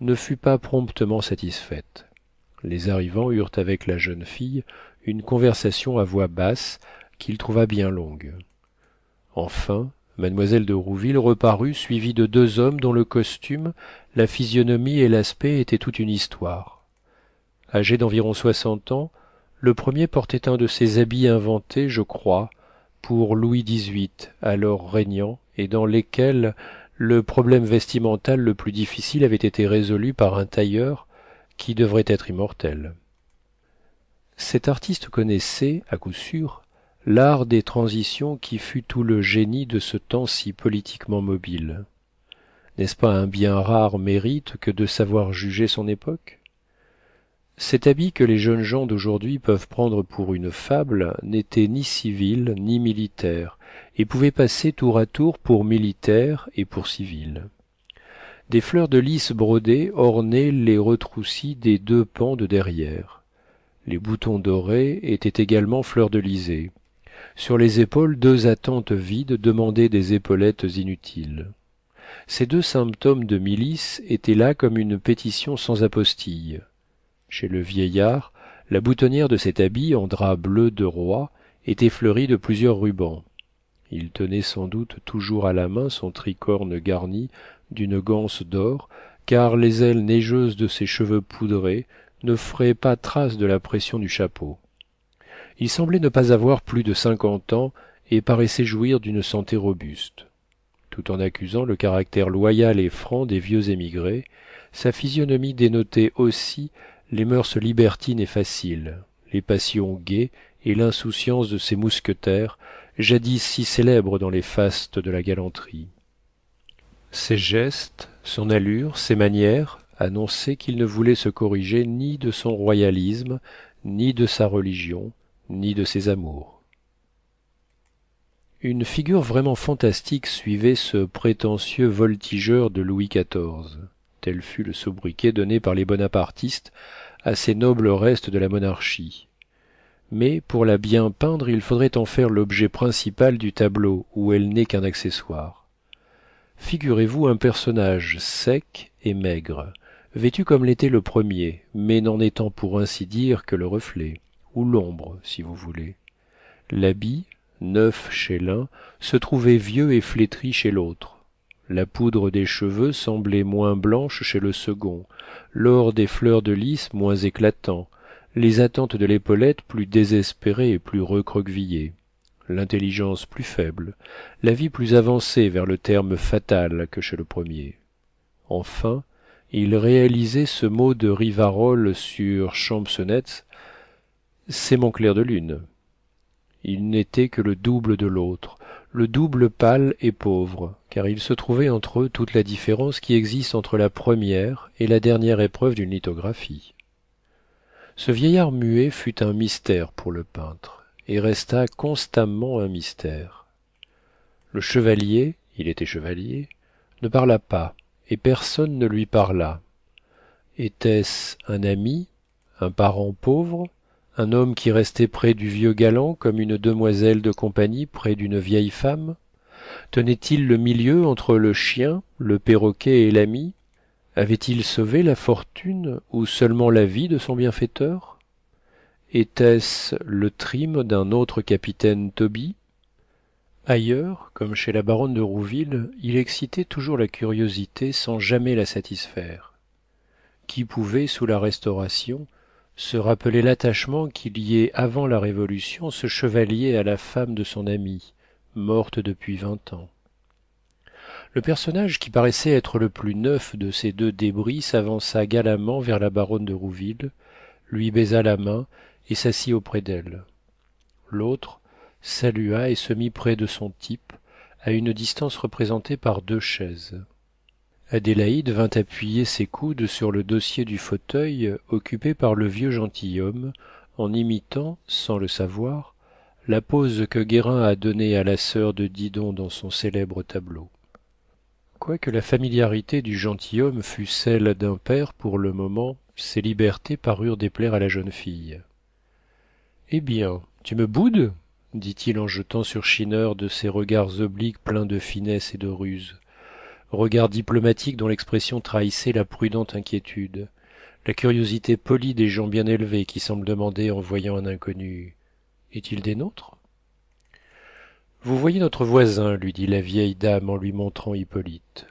ne fut pas promptement satisfaite les arrivants eurent avec la jeune fille une conversation à voix basse qu'il trouva bien longue enfin mademoiselle de rouville reparut suivie de deux hommes dont le costume la physionomie et l'aspect étaient toute une histoire âgé d'environ soixante ans le premier portait un de ces habits inventés je crois pour louis xviii alors régnant et dans lesquels le problème vestimental le plus difficile avait été résolu par un tailleur qui devrait être immortel cet artiste connaissait à coup sûr l'art des transitions qui fut tout le génie de ce temps si politiquement mobile n'est-ce pas un bien rare mérite que de savoir juger son époque cet habit que les jeunes gens d'aujourd'hui peuvent prendre pour une fable n'était ni civil ni militaire et pouvait passer tour à tour pour militaire et pour civil des fleurs de lys brodées ornaient les retroussis des deux pans de derrière les boutons dorés étaient également de lysée sur les épaules deux attentes vides demandaient des épaulettes inutiles ces deux symptômes de milice étaient là comme une pétition sans apostille chez le vieillard la boutonnière de cet habit en drap bleu de roi était fleurie de plusieurs rubans il tenait sans doute toujours à la main son tricorne garni d'une ganse d'or car les ailes neigeuses de ses cheveux poudrés n'offraient pas trace de la pression du chapeau il semblait ne pas avoir plus de cinquante ans et paraissait jouir d'une santé robuste tout en accusant le caractère loyal et franc des vieux émigrés sa physionomie dénotait aussi les moeurs libertines et faciles les passions gaies et l'insouciance de ces mousquetaires jadis si célèbres dans les fastes de la galanterie ses gestes son allure ses manières annonçaient qu'il ne voulait se corriger ni de son royalisme ni de sa religion ni de ses amours une figure vraiment fantastique suivait ce prétentieux voltigeur de louis xiv tel fut le sobriquet donné par les bonapartistes à ces nobles restes de la monarchie mais pour la bien peindre il faudrait en faire l'objet principal du tableau où elle n'est qu'un accessoire figurez-vous un personnage sec et maigre vêtu comme l'était le premier mais n'en étant pour ainsi dire que le reflet ou l'ombre si vous voulez l'habit neuf chez l'un se trouvait vieux et flétri chez l'autre la poudre des cheveux semblait moins blanche chez le second l'or des fleurs de lys moins éclatant les attentes de l'épaulette plus désespérées et plus recroquevillées l'intelligence plus faible la vie plus avancée vers le terme fatal que chez le premier enfin il réalisait ce mot de rivarol sur c'est mon clair de lune il n'était que le double de l'autre le double pâle et pauvre car il se trouvait entre eux toute la différence qui existe entre la première et la dernière épreuve d'une lithographie ce vieillard muet fut un mystère pour le peintre et resta constamment un mystère le chevalier il était chevalier ne parla pas et personne ne lui parla était-ce un ami un parent pauvre un homme qui restait près du vieux galant comme une demoiselle de compagnie près d'une vieille femme tenait-il le milieu entre le chien le perroquet et l'ami avait-il sauvé la fortune ou seulement la vie de son bienfaiteur était-ce le trim d'un autre capitaine tobie ailleurs comme chez la baronne de rouville il excitait toujours la curiosité sans jamais la satisfaire qui pouvait sous la restauration se rappelait l'attachement qui liait avant la révolution ce chevalier à la femme de son ami morte depuis vingt ans le personnage qui paraissait être le plus neuf de ces deux débris s'avança galamment vers la baronne de rouville lui baisa la main et s'assit auprès d'elle l'autre salua et se mit près de son type à une distance représentée par deux chaises adélaïde vint appuyer ses coudes sur le dossier du fauteuil occupé par le vieux gentilhomme en imitant sans le savoir la pose que guérin a donnée à la sœur de didon dans son célèbre tableau quoique la familiarité du gentilhomme fût celle d'un père pour le moment ses libertés parurent déplaire à la jeune fille eh bien tu me boudes dit-il en jetant sur schinner de ses regards obliques pleins de finesse et de ruse regard diplomatique dont l'expression trahissait la prudente inquiétude la curiosité polie des gens bien élevés qui semblent demander en voyant un inconnu est-il des nôtres vous voyez notre voisin lui dit la vieille dame en lui montrant hippolyte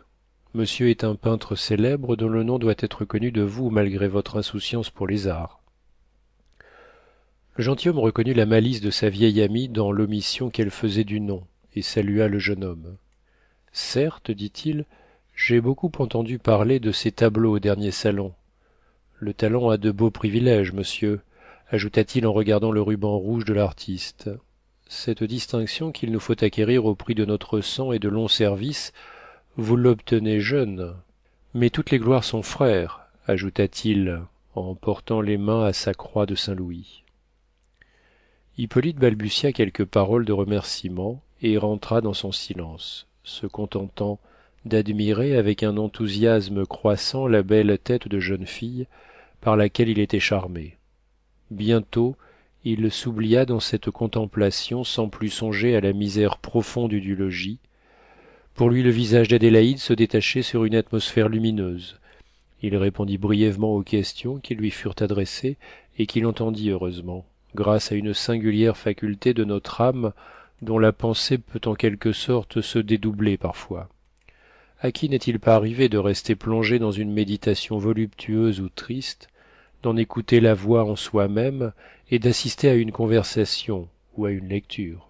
monsieur est un peintre célèbre dont le nom doit être connu de vous malgré votre insouciance pour les arts le gentilhomme reconnut la malice de sa vieille amie dans l'omission qu'elle faisait du nom et salua le jeune homme certes dit-il j'ai beaucoup entendu parler de ces tableaux au dernier salon le talent a de beaux privilèges monsieur ajouta-t-il en regardant le ruban rouge de l'artiste cette distinction qu'il nous faut acquérir au prix de notre sang et de longs services vous l'obtenez jeune mais toutes les gloires sont frères ajouta-t-il en portant les mains à sa croix de saint-louis hippolyte balbutia quelques paroles de remerciement et rentra dans son silence se contentant d'admirer avec un enthousiasme croissant la belle tête de jeune fille par laquelle il était charmé bientôt il s'oublia dans cette contemplation sans plus songer à la misère profonde du logis pour lui le visage d'adélaïde se détachait sur une atmosphère lumineuse il répondit brièvement aux questions qui lui furent adressées et qu'il entendit heureusement grâce à une singulière faculté de notre âme dont la pensée peut en quelque sorte se dédoubler parfois À qui n'est-il pas arrivé de rester plongé dans une méditation voluptueuse ou triste d'en écouter la voix en soi-même et d'assister à une conversation ou à une lecture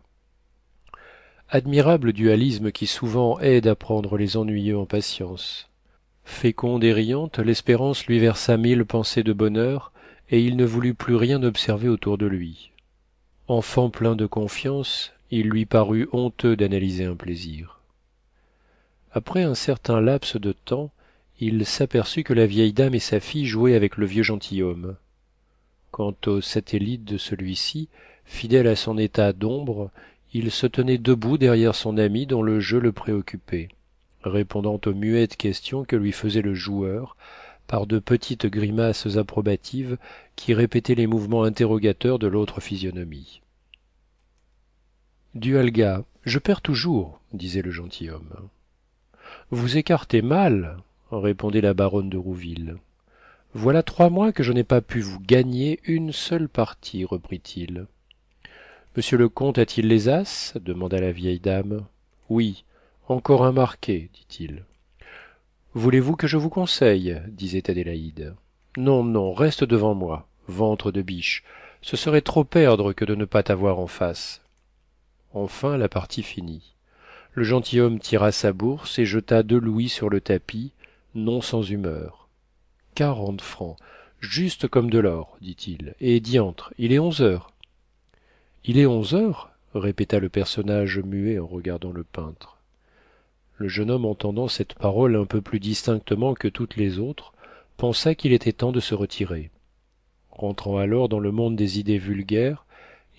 admirable dualisme qui souvent aide à prendre les ennuyeux en patience féconde et riante l'espérance lui versa mille pensées de bonheur et il ne voulut plus rien observer autour de lui enfant plein de confiance il lui parut honteux d'analyser un plaisir après un certain laps de temps il s'aperçut que la vieille dame et sa fille jouaient avec le vieux gentilhomme quant au satellite de celui-ci fidèle à son état d'ombre il se tenait debout derrière son ami dont le jeu le préoccupait répondant aux muettes questions que lui faisait le joueur par de petites grimaces approbatives qui répétaient les mouvements interrogateurs de l'autre physionomie dualga je perds toujours disait le gentilhomme vous écartez mal répondait la baronne de rouville voilà trois mois que je n'ai pas pu vous gagner une seule partie reprit-il monsieur le comte a-t-il les as demanda la vieille dame oui encore un marqué dit-il voulez-vous que je vous conseille disait adélaïde non non reste devant moi ventre de biche ce serait trop perdre que de ne pas t'avoir en face enfin la partie finie le gentilhomme tira sa bourse et jeta deux louis sur le tapis non sans humeur quarante francs juste comme de l'or dit-il et diantre il est onze heures il est onze heures répéta le personnage muet en regardant le peintre le jeune homme entendant cette parole un peu plus distinctement que toutes les autres pensa qu'il était temps de se retirer rentrant alors dans le monde des idées vulgaires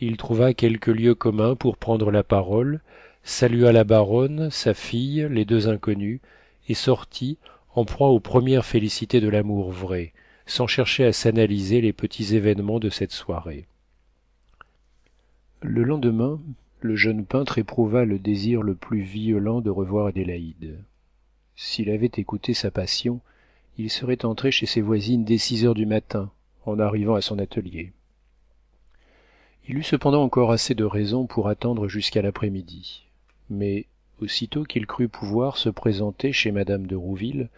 il trouva quelques lieux communs pour prendre la parole salua la baronne sa fille les deux inconnus, et sortit en proie aux premières félicités de l'amour vrai sans chercher à s'analyser les petits événements de cette soirée le lendemain le jeune peintre éprouva le désir le plus violent de revoir adélaïde s'il avait écouté sa passion il serait entré chez ses voisines dès six heures du matin en arrivant à son atelier il eut cependant encore assez de raison pour attendre jusqu'à l'après-midi mais aussitôt qu'il crut pouvoir se présenter chez madame de rouville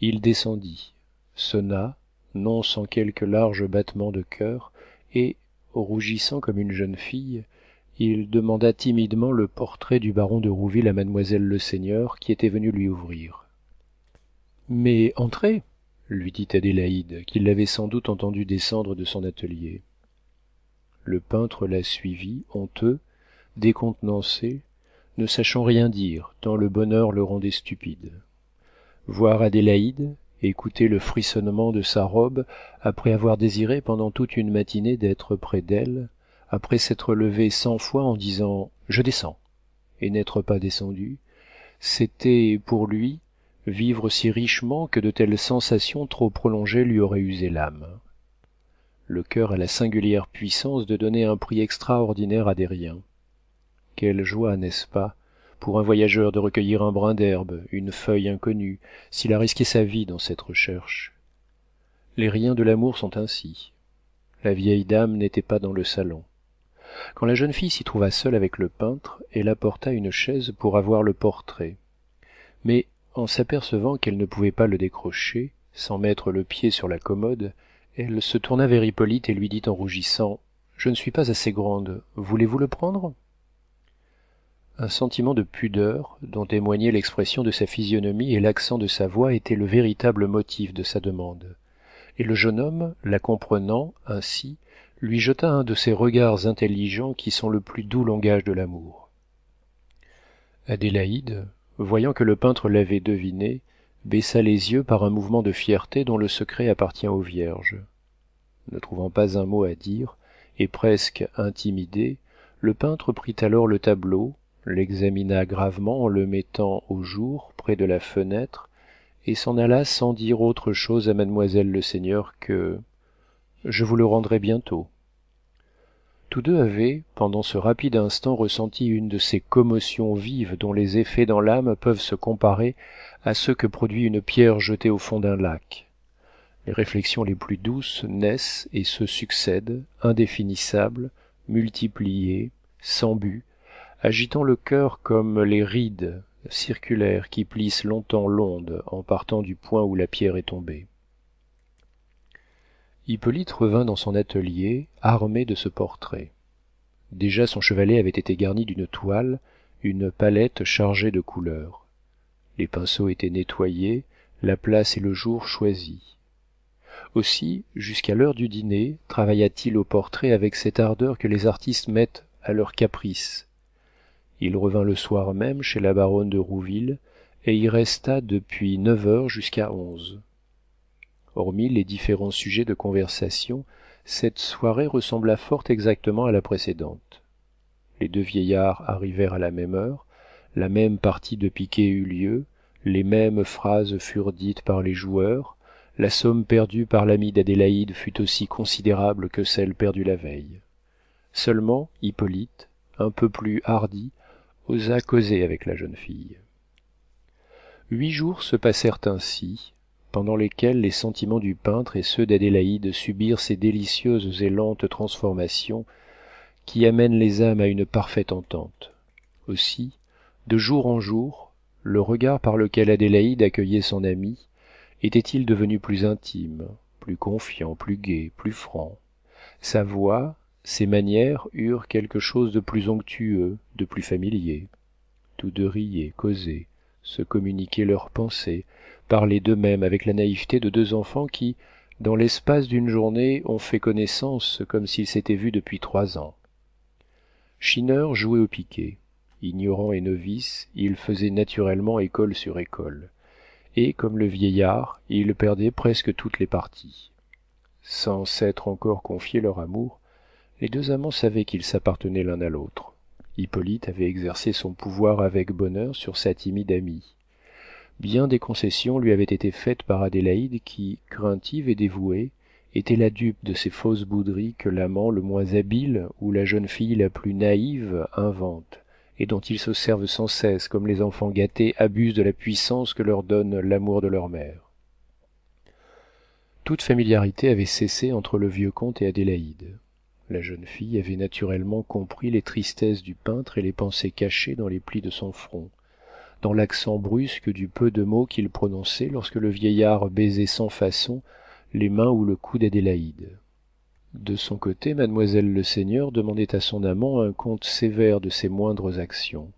il descendit sonna non sans quelques larges battements de cœur, et rougissant comme une jeune fille il demanda timidement le portrait du baron de rouville à mademoiselle Le Seigneur, qui était venue lui ouvrir mais entrez lui dit adélaïde qui l'avait sans doute entendu descendre de son atelier le peintre la suivit honteux décontenancé ne sachant rien dire tant le bonheur le rendait stupide voir adélaïde écouter le frissonnement de sa robe après avoir désiré pendant toute une matinée d'être près d'elle après s'être levé cent fois en disant je descends et n'être pas descendu c'était pour lui vivre si richement que de telles sensations trop prolongées lui auraient usé l'âme le cœur a la singulière puissance de donner un prix extraordinaire à des riens quelle joie n'est-ce pas pour un voyageur de recueillir un brin d'herbe une feuille inconnue s'il a risqué sa vie dans cette recherche les riens de l'amour sont ainsi la vieille dame n'était pas dans le salon quand la jeune fille s'y trouva seule avec le peintre elle apporta une chaise pour avoir le portrait mais en s'apercevant qu'elle ne pouvait pas le décrocher sans mettre le pied sur la commode elle se tourna vers hippolyte et lui dit en rougissant je ne suis pas assez grande voulez-vous le prendre un sentiment de pudeur dont témoignait l'expression de sa physionomie et l'accent de sa voix était le véritable motif de sa demande et le jeune homme la comprenant ainsi lui jeta un de ces regards intelligents qui sont le plus doux langage de l'amour adélaïde voyant que le peintre l'avait devinée baissa les yeux par un mouvement de fierté dont le secret appartient aux vierges ne trouvant pas un mot à dire et presque intimidé le peintre prit alors le tableau l'examina gravement en le mettant au jour près de la fenêtre et s'en alla sans dire autre chose à mademoiselle le Seigneur que je vous le rendrai bientôt tous deux avaient pendant ce rapide instant ressenti une de ces commotions vives dont les effets dans l'âme peuvent se comparer à ceux que produit une pierre jetée au fond d'un lac les réflexions les plus douces naissent et se succèdent indéfinissables multipliées sans but agitant le cœur comme les rides circulaires qui plissent longtemps l'onde en partant du point où la pierre est tombée hippolyte revint dans son atelier armé de ce portrait déjà son chevalet avait été garni d'une toile une palette chargée de couleurs les pinceaux étaient nettoyés la place et le jour choisis aussi jusqu'à l'heure du dîner travailla t il au portrait avec cette ardeur que les artistes mettent à leurs caprices il revint le soir même chez la baronne de rouville et y resta depuis neuf heures jusqu'à onze hormis les différents sujets de conversation cette soirée ressembla fort exactement à la précédente les deux vieillards arrivèrent à la même heure la même partie de piquet eut lieu les mêmes phrases furent dites par les joueurs la somme perdue par l'ami d'adélaïde fut aussi considérable que celle perdue la veille seulement hippolyte un peu plus hardi osa causer avec la jeune fille huit jours se passèrent ainsi pendant lesquelles les sentiments du peintre et ceux d'adélaïde subirent ces délicieuses et lentes transformations qui amènent les âmes à une parfaite entente aussi de jour en jour le regard par lequel adélaïde accueillait son ami était-il devenu plus intime plus confiant plus gai plus franc sa voix ses manières eurent quelque chose de plus onctueux de plus familier tous deux riaient causaient se communiquaient leurs pensées parlaient d'eux-mêmes avec la naïveté de deux enfants qui dans l'espace d'une journée ont fait connaissance comme s'ils s'étaient vus depuis trois ans schinner jouait au piquet ignorant et novice il faisait naturellement école sur école et comme le vieillard il perdait presque toutes les parties sans s'être encore confié leur amour les deux amants savaient qu'ils s'appartenaient l'un à l'autre hippolyte avait exercé son pouvoir avec bonheur sur sa timide amie bien des concessions lui avaient été faites par adélaïde qui craintive et dévouée était la dupe de ces fausses bouderies que l'amant le moins habile ou la jeune fille la plus naïve invente, et dont ils se servent sans cesse comme les enfants gâtés abusent de la puissance que leur donne l'amour de leur mère toute familiarité avait cessé entre le vieux comte et adélaïde la jeune fille avait naturellement compris les tristesses du peintre et les pensées cachées dans les plis de son front dans l'accent brusque du peu de mots qu'il prononçait lorsque le vieillard baisait sans façon les mains ou le cou d'adélaïde de son côté mademoiselle Seigneur demandait à son amant un compte sévère de ses moindres actions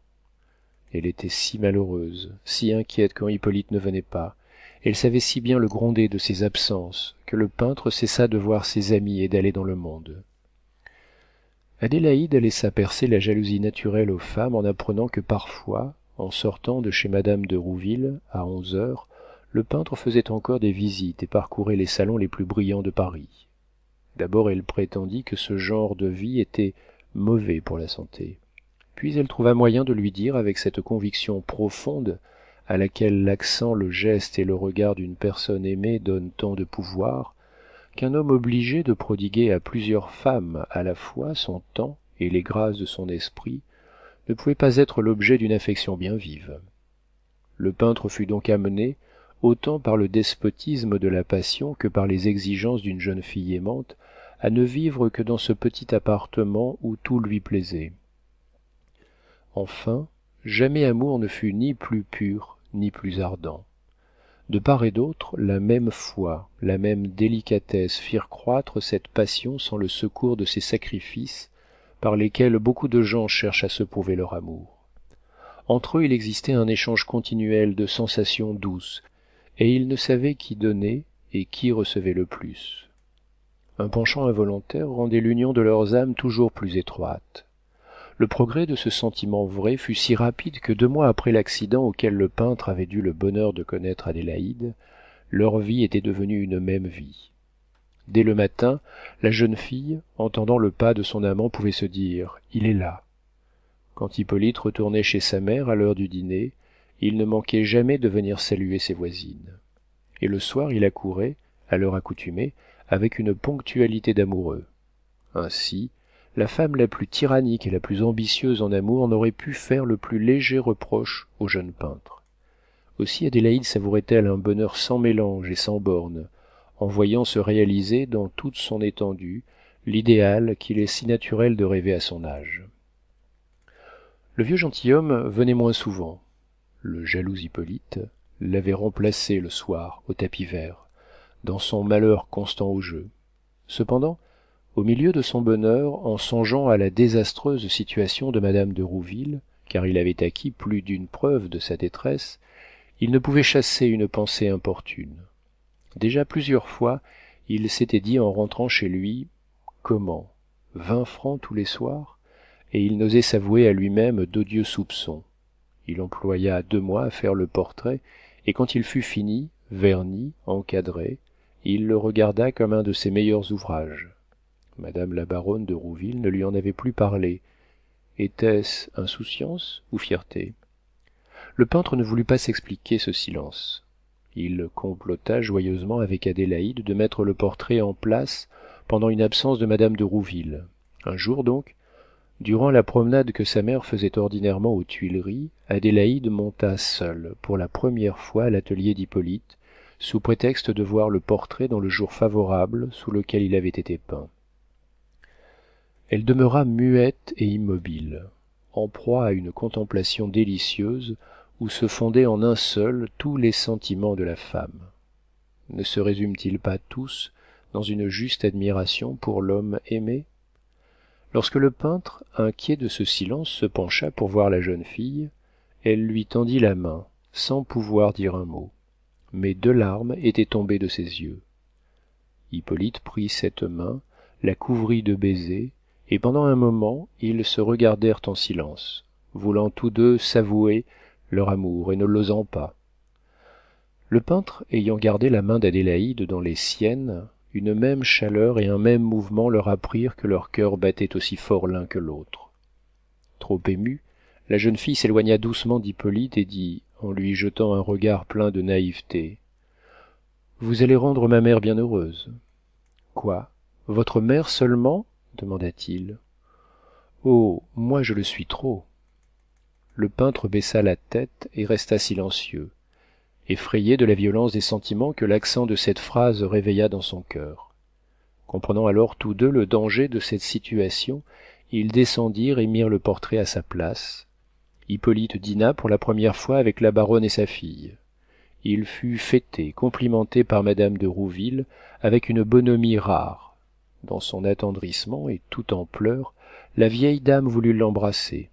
elle était si malheureuse si inquiète quand hippolyte ne venait pas elle savait si bien le gronder de ses absences que le peintre cessa de voir ses amis et d'aller dans le monde adélaïde laissa percer la jalousie naturelle aux femmes en apprenant que parfois en sortant de chez madame de rouville à onze heures le peintre faisait encore des visites et parcourait les salons les plus brillants de paris d'abord elle prétendit que ce genre de vie était mauvais pour la santé puis elle trouva moyen de lui dire avec cette conviction profonde à laquelle l'accent le geste et le regard d'une personne aimée donnent tant de pouvoir qu'un homme obligé de prodiguer à plusieurs femmes à la fois son temps et les grâces de son esprit ne pouvait pas être l'objet d'une affection bien vive le peintre fut donc amené autant par le despotisme de la passion que par les exigences d'une jeune fille aimante à ne vivre que dans ce petit appartement où tout lui plaisait enfin jamais amour ne fut ni plus pur ni plus ardent de part et d'autre la même foi la même délicatesse firent croître cette passion sans le secours de ses sacrifices par lesquels beaucoup de gens cherchent à se prouver leur amour entre eux il existait un échange continuel de sensations douces et ils ne savaient qui donnait et qui recevait le plus un penchant involontaire rendait l'union de leurs âmes toujours plus étroite le progrès de ce sentiment vrai fut si rapide que deux mois après l'accident auquel le peintre avait dû le bonheur de connaître adélaïde leur vie était devenue une même vie dès le matin la jeune fille entendant le pas de son amant pouvait se dire il est là quand hippolyte retournait chez sa mère à l'heure du dîner il ne manquait jamais de venir saluer ses voisines et le soir il accourait à l'heure accoutumée avec une ponctualité d'amoureux ainsi la femme la plus tyrannique et la plus ambitieuse en amour n'aurait pu faire le plus léger reproche au jeune peintre aussi adélaïde savourait elle un bonheur sans mélange et sans bornes en voyant se réaliser dans toute son étendue l'idéal qu'il est si naturel de rêver à son âge le vieux gentilhomme venait moins souvent le jaloux hippolyte l'avait remplacé le soir au tapis vert dans son malheur constant au jeu cependant au milieu de son bonheur en songeant à la désastreuse situation de madame de rouville car il avait acquis plus d'une preuve de sa détresse il ne pouvait chasser une pensée importune déjà plusieurs fois il s'était dit en rentrant chez lui comment vingt francs tous les soirs et il n'osait s'avouer à lui-même d'odieux soupçons il employa deux mois à faire le portrait et quand il fut fini verni encadré il le regarda comme un de ses meilleurs ouvrages madame la baronne de rouville ne lui en avait plus parlé était-ce insouciance ou fierté le peintre ne voulut pas s'expliquer ce silence il complota joyeusement avec adélaïde de mettre le portrait en place pendant une absence de madame de rouville un jour donc durant la promenade que sa mère faisait ordinairement aux tuileries adélaïde monta seule pour la première fois à l'atelier d'hippolyte sous prétexte de voir le portrait dans le jour favorable sous lequel il avait été peint elle demeura muette et immobile en proie à une contemplation délicieuse où se fondaient en un seul tous les sentiments de la femme ne se résument ils pas tous dans une juste admiration pour l'homme aimé lorsque le peintre inquiet de ce silence se pencha pour voir la jeune fille elle lui tendit la main sans pouvoir dire un mot mais deux larmes étaient tombées de ses yeux hippolyte prit cette main la couvrit de baisers et pendant un moment ils se regardèrent en silence voulant tous deux s'avouer leur amour et ne l'osant pas le peintre ayant gardé la main d'adélaïde dans les siennes une même chaleur et un même mouvement leur apprirent que leurs coeurs battaient aussi fort l'un que l'autre trop émue la jeune fille s'éloigna doucement d'hippolyte et dit en lui jetant un regard plein de naïveté vous allez rendre ma mère bien heureuse quoi votre mère seulement demanda-t-il oh moi je le suis trop le peintre baissa la tête et resta silencieux effrayé de la violence des sentiments que l'accent de cette phrase réveilla dans son cœur. comprenant alors tous deux le danger de cette situation ils descendirent et mirent le portrait à sa place hippolyte dîna pour la première fois avec la baronne et sa fille il fut fêté complimenté par madame de rouville avec une bonhomie rare dans son attendrissement et tout en pleurs la vieille dame voulut l'embrasser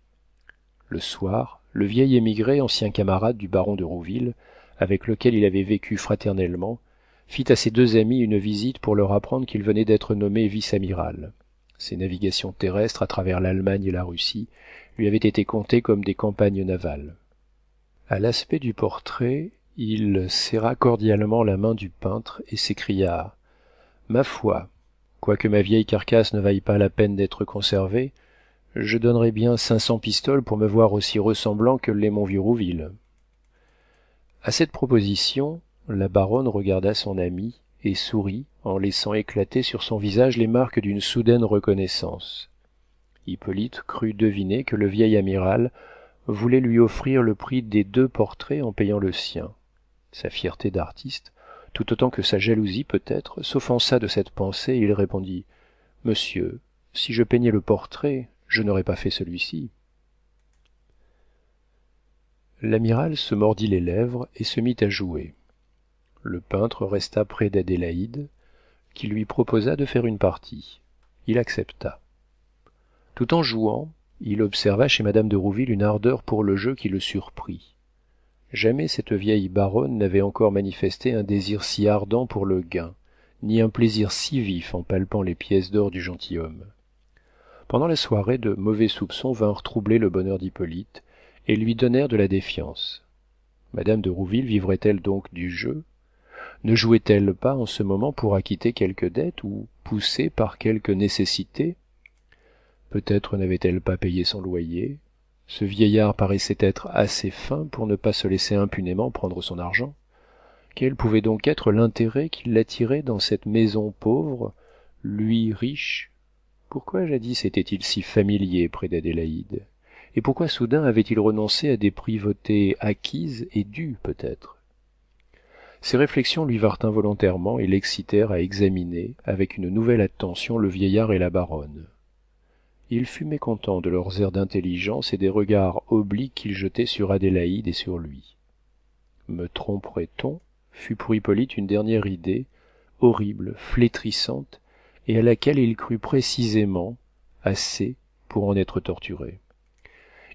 le soir le vieil émigré ancien camarade du baron de rouville avec lequel il avait vécu fraternellement fit à ses deux amis une visite pour leur apprendre qu'il venait d'être nommé vice amiral ses navigations terrestres à travers l'allemagne et la russie lui avaient été comptées comme des campagnes navales À l'aspect du portrait il serra cordialement la main du peintre et s'écria ma foi quoique ma vieille carcasse ne vaille pas la peine d'être conservée je donnerais bien cinq cents pistoles pour me voir aussi ressemblant que l'est mon vieux rouville a cette proposition la baronne regarda son ami et sourit en laissant éclater sur son visage les marques d'une soudaine reconnaissance hippolyte crut deviner que le vieil amiral voulait lui offrir le prix des deux portraits en payant le sien sa fierté d'artiste tout autant que sa jalousie peut-être s'offensa de cette pensée et il répondit monsieur si je peignais le portrait je n'aurais pas fait celui-ci l'amiral se mordit les lèvres et se mit à jouer le peintre resta près d'adélaïde qui lui proposa de faire une partie il accepta tout en jouant il observa chez madame de rouville une ardeur pour le jeu qui le surprit jamais cette vieille baronne n'avait encore manifesté un désir si ardent pour le gain ni un plaisir si vif en palpant les pièces d'or du gentilhomme pendant la soirée de mauvais soupçons vinrent troubler le bonheur d'hippolyte et lui donnèrent de la défiance madame de rouville vivrait elle donc du jeu ne jouait elle pas en ce moment pour acquitter quelque dette ou poussée par quelque nécessité peut-être n'avait-elle pas payé son loyer ce vieillard paraissait être assez fin pour ne pas se laisser impunément prendre son argent quel pouvait donc être l'intérêt qui l'attirait dans cette maison pauvre lui riche pourquoi jadis était-il si familier près d'adélaïde et pourquoi soudain avait-il renoncé à des privautés acquises et dues peut-être ces réflexions lui vinrent involontairement et l'excitèrent à examiner avec une nouvelle attention le vieillard et la baronne il fut mécontent de leurs airs d'intelligence et des regards obliques qu'ils jetaient sur adélaïde et sur lui me tromperait on fut pour hippolyte une dernière idée horrible flétrissante et à laquelle il crut précisément assez pour en être torturé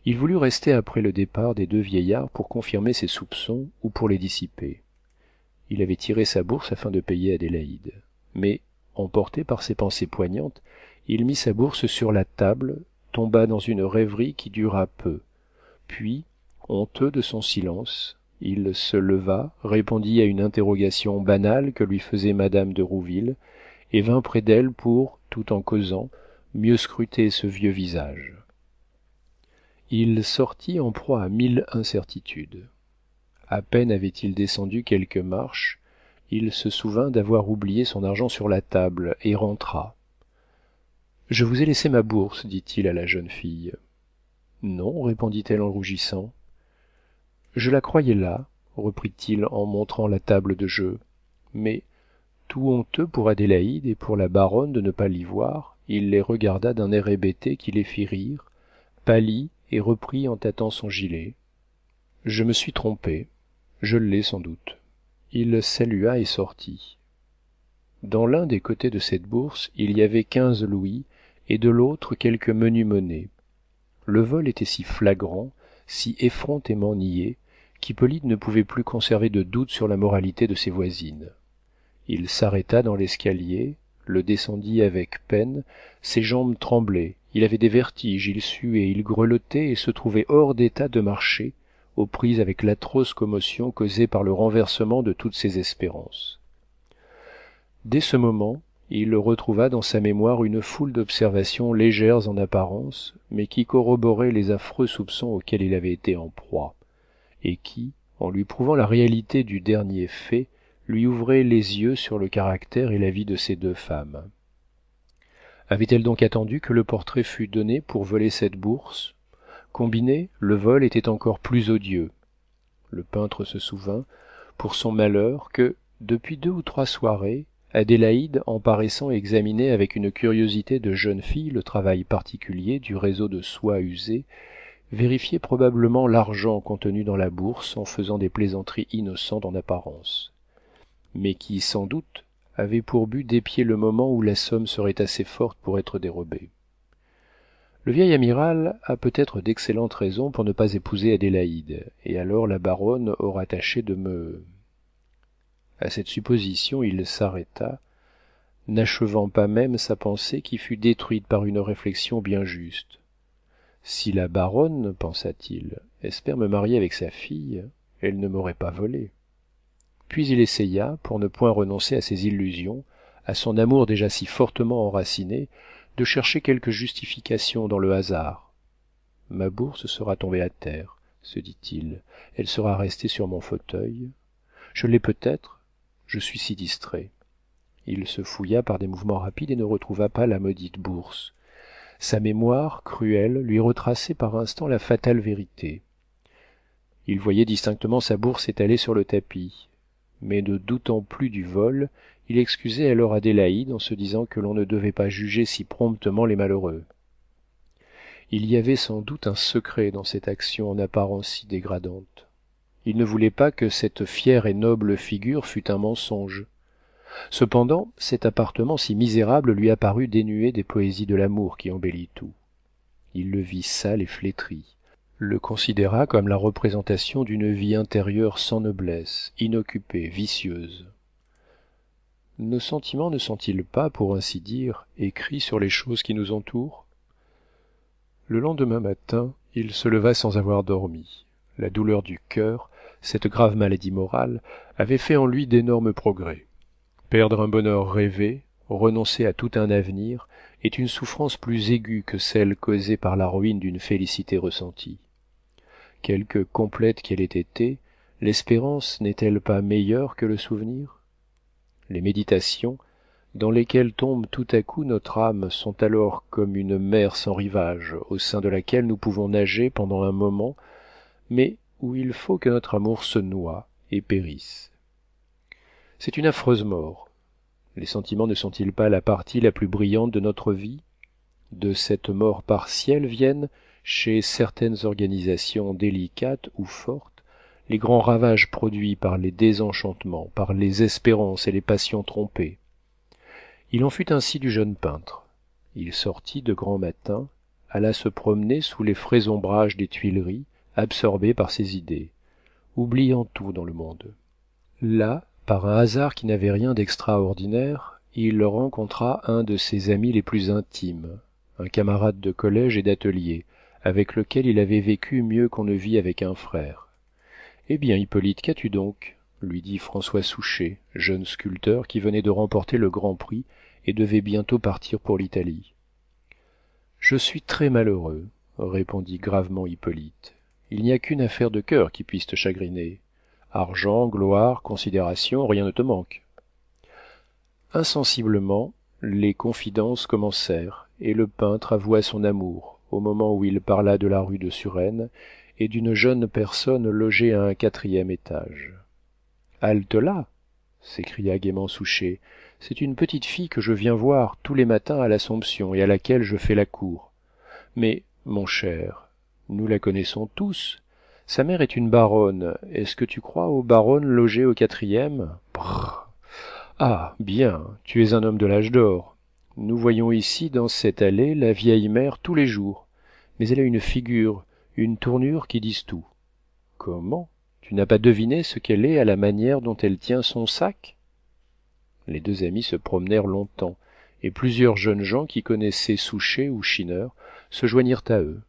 il voulut rester après le départ des deux vieillards pour confirmer ses soupçons ou pour les dissiper il avait tiré sa bourse afin de payer adélaïde mais emporté par ses pensées poignantes il mit sa bourse sur la table tomba dans une rêverie qui dura peu puis honteux de son silence il se leva répondit à une interrogation banale que lui faisait madame de Rouville, et vint près d'elle pour tout en causant mieux scruter ce vieux visage il sortit en proie à mille incertitudes À peine avait-il descendu quelques marches il se souvint d'avoir oublié son argent sur la table et rentra je vous ai laissé ma bourse dit-il à la jeune fille non répondit-elle en rougissant je la croyais là reprit-il en montrant la table de jeu mais tout honteux pour adélaïde et pour la baronne de ne pas l'y voir il les regarda d'un air hébété qui les fit rire pâlit et reprit en tâtant son gilet je me suis trompé je l'ai sans doute il salua et sortit dans l'un des côtés de cette bourse il y avait quinze louis et de l'autre quelques menus monnaies. le vol était si flagrant si effrontément nié qu'hippolyte ne pouvait plus conserver de doute sur la moralité de ses voisines il s'arrêta dans l'escalier le descendit avec peine ses jambes tremblaient il avait des vertiges il suait il grelottait et se trouvait hors d'état de marcher aux prises avec l'atroce commotion causée par le renversement de toutes ses espérances dès ce moment il retrouva dans sa mémoire une foule d'observations légères en apparence mais qui corroboraient les affreux soupçons auxquels il avait été en proie et qui en lui prouvant la réalité du dernier fait lui ouvrait les yeux sur le caractère et la vie de ces deux femmes avait-elle donc attendu que le portrait fût donné pour voler cette bourse combiné le vol était encore plus odieux le peintre se souvint pour son malheur que depuis deux ou trois soirées adélaïde en paraissant examiner avec une curiosité de jeune fille le travail particulier du réseau de soie usée vérifiait probablement l'argent contenu dans la bourse en faisant des plaisanteries innocentes en apparence mais qui sans doute avait pour but d'épier le moment où la somme serait assez forte pour être dérobée le vieil amiral a peut-être d'excellentes raisons pour ne pas épouser adélaïde et alors la baronne aura tâché de me À cette supposition il s'arrêta n'achevant pas même sa pensée qui fut détruite par une réflexion bien juste si la baronne pensa-t-il espère me marier avec sa fille elle ne m'aurait pas volé puis il essaya pour ne point renoncer à ses illusions à son amour déjà si fortement enraciné de chercher quelque justification dans le hasard ma bourse sera tombée à terre se dit-il elle sera restée sur mon fauteuil je l'ai peut-être je suis si distrait il se fouilla par des mouvements rapides et ne retrouva pas la maudite bourse sa mémoire cruelle lui retraçait par instants la fatale vérité il voyait distinctement sa bourse étalée sur le tapis mais ne doutant plus du vol il excusait alors adélaïde en se disant que l'on ne devait pas juger si promptement les malheureux il y avait sans doute un secret dans cette action en apparence si dégradante il ne voulait pas que cette fière et noble figure fût un mensonge cependant cet appartement si misérable lui apparut dénué des poésies de l'amour qui embellit tout il le vit sale et flétri le considéra comme la représentation d'une vie intérieure sans noblesse inoccupée vicieuse nos sentiments ne sont-ils pas pour ainsi dire écrits sur les choses qui nous entourent le lendemain matin il se leva sans avoir dormi la douleur du cœur, cette grave maladie morale avait fait en lui d'énormes progrès perdre un bonheur rêvé renoncer à tout un avenir est une souffrance plus aiguë que celle causée par la ruine d'une félicité ressentie quelque complète qu'elle ait été l'espérance n'est-elle pas meilleure que le souvenir les méditations dans lesquelles tombe tout à coup notre âme sont alors comme une mer sans rivage au sein de laquelle nous pouvons nager pendant un moment mais où il faut que notre amour se noie et périsse c'est une affreuse mort les sentiments ne sont-ils pas la partie la plus brillante de notre vie de cette mort partielle viennent chez certaines organisations délicates ou fortes les grands ravages produits par les désenchantements par les espérances et les passions trompées il en fut ainsi du jeune peintre il sortit de grand matin alla se promener sous les frais ombrages des tuileries absorbé par ses idées oubliant tout dans le monde là par un hasard qui n'avait rien d'extraordinaire il rencontra un de ses amis les plus intimes un camarade de collège et d'atelier avec lequel il avait vécu mieux qu'on ne vit avec un frère eh bien hippolyte qu'as-tu donc lui dit françois souchet jeune sculpteur qui venait de remporter le grand prix et devait bientôt partir pour l'italie je suis très malheureux répondit gravement hippolyte il n'y a qu'une affaire de cœur qui puisse te chagriner argent gloire considération rien ne te manque insensiblement les confidences commencèrent et le peintre avoua son amour au moment où il parla de la rue de Suresnes et d'une jeune personne logée à un quatrième étage halte-là s'écria gaiement souchet c'est une petite fille que je viens voir tous les matins à l'assomption et à laquelle je fais la cour mais mon cher nous la connaissons tous sa mère est une baronne est-ce que tu crois aux baronnes logées au quatrième brrr ah bien tu es un homme de l'âge d'or nous voyons ici dans cette allée la vieille mère tous les jours mais elle a une figure une tournure qui disent tout comment tu n'as pas deviné ce qu'elle est à la manière dont elle tient son sac les deux amis se promenèrent longtemps et plusieurs jeunes gens qui connaissaient souchet ou schinner se joignirent à eux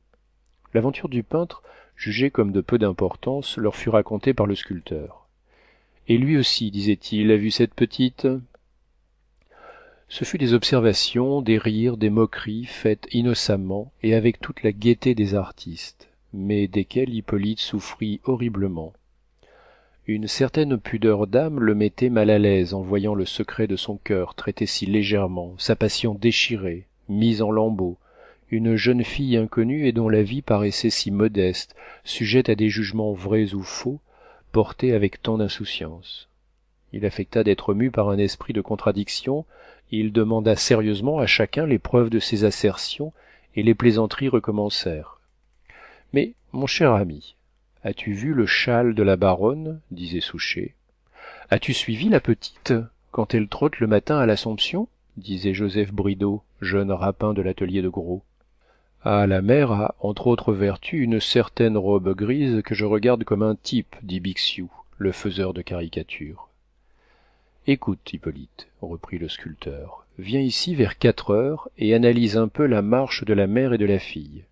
l'aventure du peintre jugée comme de peu d'importance leur fut racontée par le sculpteur et lui aussi disait-il a vu cette petite ce fut des observations des rires des moqueries faites innocemment et avec toute la gaieté des artistes mais desquelles hippolyte souffrit horriblement une certaine pudeur d'âme le mettait mal à l'aise en voyant le secret de son cœur traité si légèrement sa passion déchirée mise en lambeaux une jeune fille inconnue et dont la vie paraissait si modeste sujette à des jugements vrais ou faux portée avec tant d'insouciance il affecta d'être mu par un esprit de contradiction il demanda sérieusement à chacun les preuves de ses assertions et les plaisanteries recommencèrent mais mon cher ami as-tu vu le châle de la baronne disait souchet as-tu suivi la petite quand elle trotte le matin à l'assomption disait joseph bridau jeune rapin de l'atelier de gros ah la mère a entre autres vertus une certaine robe grise que je regarde comme un type dit bixiou le faiseur de caricatures écoute hippolyte reprit le sculpteur viens ici vers quatre heures et analyse un peu la marche de la mère et de la fille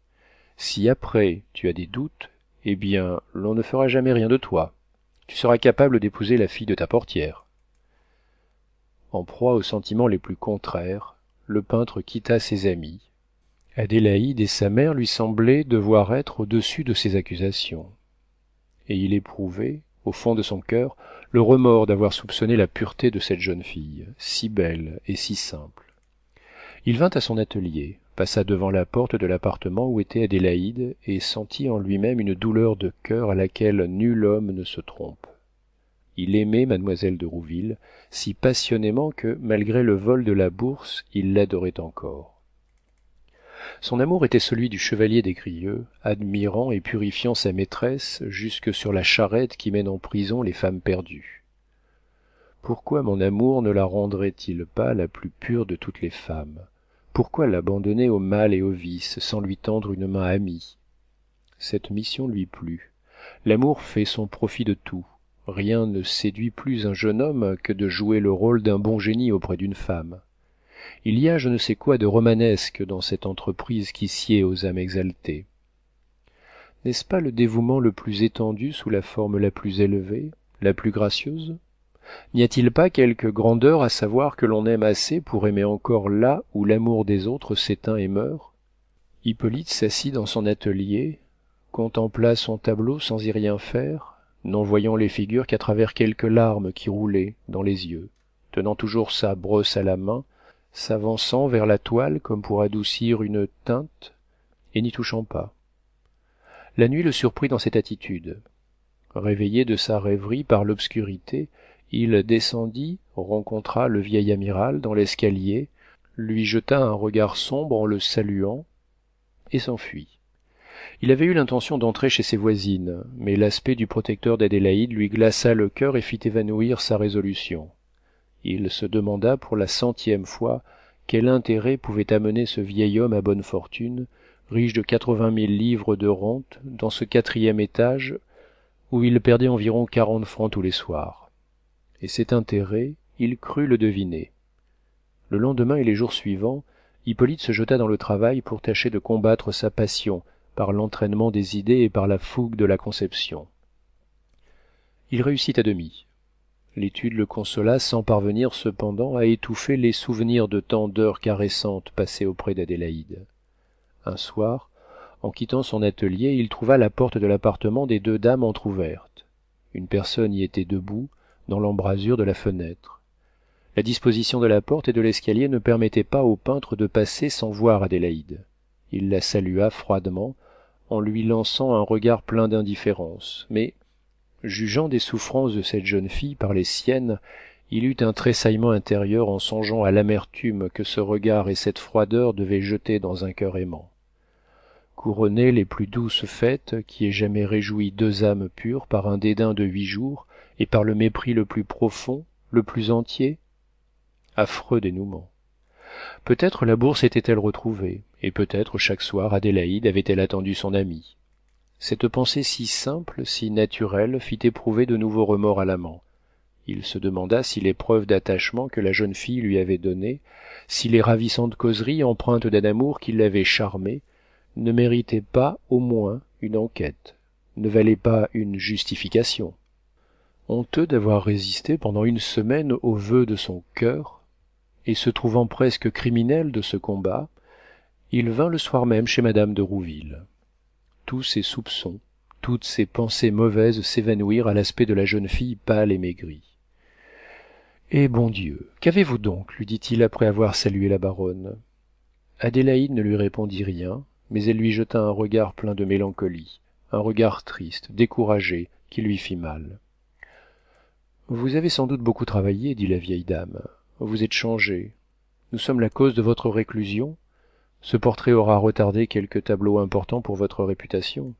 si après tu as des doutes eh bien l'on ne fera jamais rien de toi tu seras capable d'épouser la fille de ta portière en proie aux sentiments les plus contraires le peintre quitta ses amis adélaïde et sa mère lui semblaient devoir être au-dessus de ses accusations et il éprouvait au fond de son cœur le remords d'avoir soupçonné la pureté de cette jeune fille si belle et si simple il vint à son atelier passa devant la porte de l'appartement où était adélaïde et sentit en lui-même une douleur de cœur à laquelle nul homme ne se trompe il aimait mademoiselle de rouville si passionnément que malgré le vol de la bourse il l'adorait encore son amour était celui du chevalier des Grieux, admirant et purifiant sa maîtresse jusque sur la charrette qui mène en prison les femmes perdues pourquoi mon amour ne la rendrait il pas la plus pure de toutes les femmes pourquoi l'abandonner au mal et au vice sans lui tendre une main amie cette mission lui plut l'amour fait son profit de tout rien ne séduit plus un jeune homme que de jouer le rôle d'un bon génie auprès d'une femme il y a je ne sais quoi de romanesque dans cette entreprise qui sied aux âmes exaltées n'est-ce pas le dévouement le plus étendu sous la forme la plus élevée la plus gracieuse n'y a-t-il pas quelque grandeur à savoir que l'on aime assez pour aimer encore là où l'amour des autres s'éteint et meurt hippolyte s'assit dans son atelier contempla son tableau sans y rien faire n'en voyant les figures qu'à travers quelques larmes qui roulaient dans les yeux tenant toujours sa brosse à la main s'avançant vers la toile comme pour adoucir une teinte et n'y touchant pas la nuit le surprit dans cette attitude réveillé de sa rêverie par l'obscurité il descendit rencontra le vieil amiral dans l'escalier lui jeta un regard sombre en le saluant et s'enfuit il avait eu l'intention d'entrer chez ses voisines mais l'aspect du protecteur d'adélaïde lui glaça le coeur et fit évanouir sa résolution il se demanda pour la centième fois quel intérêt pouvait amener ce vieil homme à bonne fortune, riche de quatre-vingt mille livres de rente dans ce quatrième étage où il perdait environ quarante francs tous les soirs et cet intérêt il crut le deviner le lendemain et les jours suivants hippolyte se jeta dans le travail pour tâcher de combattre sa passion par l'entraînement des idées et par la fougue de la conception il réussit à demi l'étude le consola sans parvenir cependant à étouffer les souvenirs de tant d'heures caressantes passées auprès d'adélaïde un soir en quittant son atelier il trouva la porte de l'appartement des deux dames entr'ouverte une personne y était debout dans l'embrasure de la fenêtre la disposition de la porte et de l'escalier ne permettait pas au peintre de passer sans voir adélaïde il la salua froidement en lui lançant un regard plein d'indifférence mais jugeant des souffrances de cette jeune fille par les siennes il eut un tressaillement intérieur en songeant à l'amertume que ce regard et cette froideur devaient jeter dans un cœur aimant couronner les plus douces fêtes qui aient jamais réjoui deux âmes pures par un dédain de huit jours et par le mépris le plus profond le plus entier affreux dénouement peut-être la bourse était-elle retrouvée et peut-être chaque soir adélaïde avait-elle attendu son amie cette pensée si simple si naturelle fit éprouver de nouveaux remords à l'amant il se demanda si les preuves d'attachement que la jeune fille lui avait données si les ravissantes causeries empreintes d'un amour qui l'avait charmé ne méritaient pas au moins une enquête ne valaient pas une justification honteux d'avoir résisté pendant une semaine aux voeux de son cœur et se trouvant presque criminel de ce combat il vint le soir même chez madame de tous ses soupçons toutes ses pensées mauvaises s'évanouirent à l'aspect de la jeune fille pâle et maigrie eh bon dieu qu'avez-vous donc lui dit-il après avoir salué la baronne adélaïde ne lui répondit rien mais elle lui jeta un regard plein de mélancolie un regard triste découragé qui lui fit mal vous avez sans doute beaucoup travaillé dit la vieille dame vous êtes changé nous sommes la cause de votre réclusion ce portrait aura retardé quelques tableaux importants pour votre réputation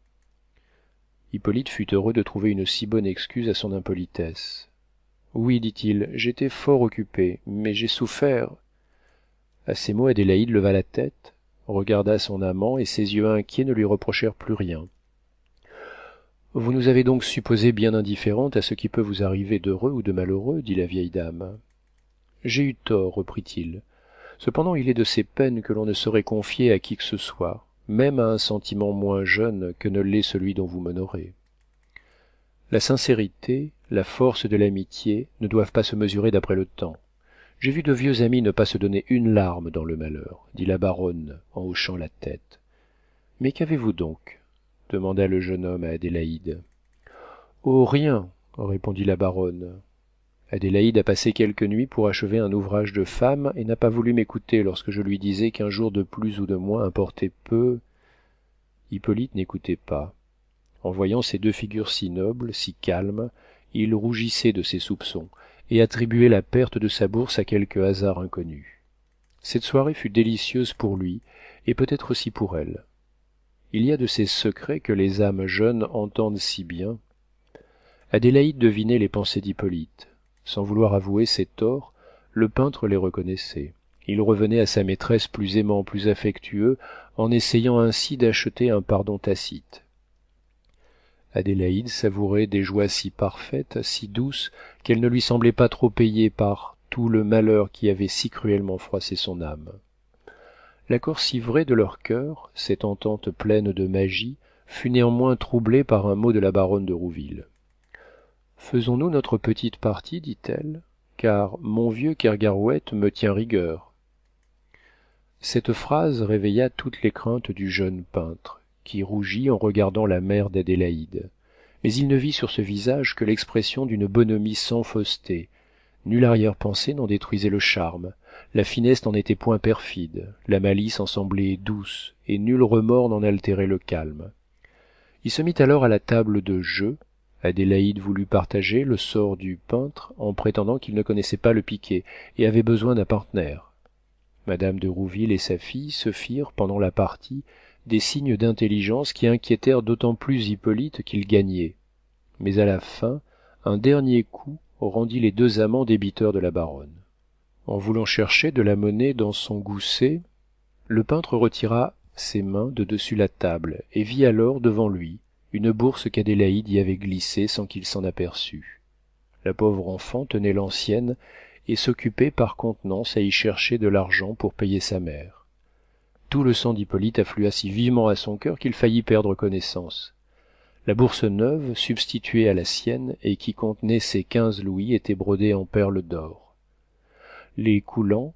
hippolyte fut heureux de trouver une si bonne excuse à son impolitesse oui dit-il j'étais fort occupé mais j'ai souffert À ces mots adélaïde leva la tête regarda son amant et ses yeux inquiets ne lui reprochèrent plus rien vous nous avez donc supposé bien indifférentes à ce qui peut vous arriver d'heureux ou de malheureux dit la vieille dame j'ai eu tort reprit-il cependant il est de ces peines que l'on ne saurait confier à qui que ce soit même à un sentiment moins jeune que ne l'est celui dont vous m'honorez la sincérité la force de l'amitié ne doivent pas se mesurer d'après le temps j'ai vu de vieux amis ne pas se donner une larme dans le malheur dit la baronne en hochant la tête mais qu'avez-vous donc demanda le jeune homme à adélaïde oh rien répondit la baronne adélaïde a passé quelques nuits pour achever un ouvrage de femme et n'a pas voulu m'écouter lorsque je lui disais qu'un jour de plus ou de moins importait peu hippolyte n'écoutait pas en voyant ces deux figures si nobles si calmes il rougissait de ses soupçons et attribuait la perte de sa bourse à quelque hasard inconnu cette soirée fut délicieuse pour lui et peut-être aussi pour elle il y a de ces secrets que les âmes jeunes entendent si bien adélaïde devinait les pensées d'hippolyte sans vouloir avouer ses torts le peintre les reconnaissait il revenait à sa maîtresse plus aimant plus affectueux en essayant ainsi d'acheter un pardon tacite adélaïde savourait des joies si parfaites si douces qu'elles ne lui semblaient pas trop payées par tout le malheur qui avait si cruellement froissé son âme l'accord si vrai de leurs cœur, cette entente pleine de magie fut néanmoins troublé par un mot de la baronne de Rouville faisons-nous notre petite partie dit-elle car mon vieux kergarouët me tient rigueur cette phrase réveilla toutes les craintes du jeune peintre qui rougit en regardant la mère d'adélaïde mais il ne vit sur ce visage que l'expression d'une bonhomie sans fausseté nulle arrière-pensée n'en détruisait le charme la finesse n'en était point perfide la malice en semblait douce et nul remords n'en altérait le calme il se mit alors à la table de jeu adélaïde voulut partager le sort du peintre en prétendant qu'il ne connaissait pas le piquet et avait besoin d'un partenaire. madame de rouville et sa fille se firent pendant la partie des signes d'intelligence qui inquiétèrent d'autant plus hippolyte qu'il gagnait mais à la fin un dernier coup rendit les deux amants débiteurs de la baronne en voulant chercher de la monnaie dans son gousset le peintre retira ses mains de dessus la table et vit alors devant lui une bourse qu'adélaïde y avait glissée sans qu'il s'en aperçût la pauvre enfant tenait l'ancienne et s'occupait par contenance à y chercher de l'argent pour payer sa mère tout le sang d'hippolyte afflua si vivement à son cœur qu'il faillit perdre connaissance la bourse neuve substituée à la sienne et qui contenait ses quinze louis était brodée en perles d'or les coulants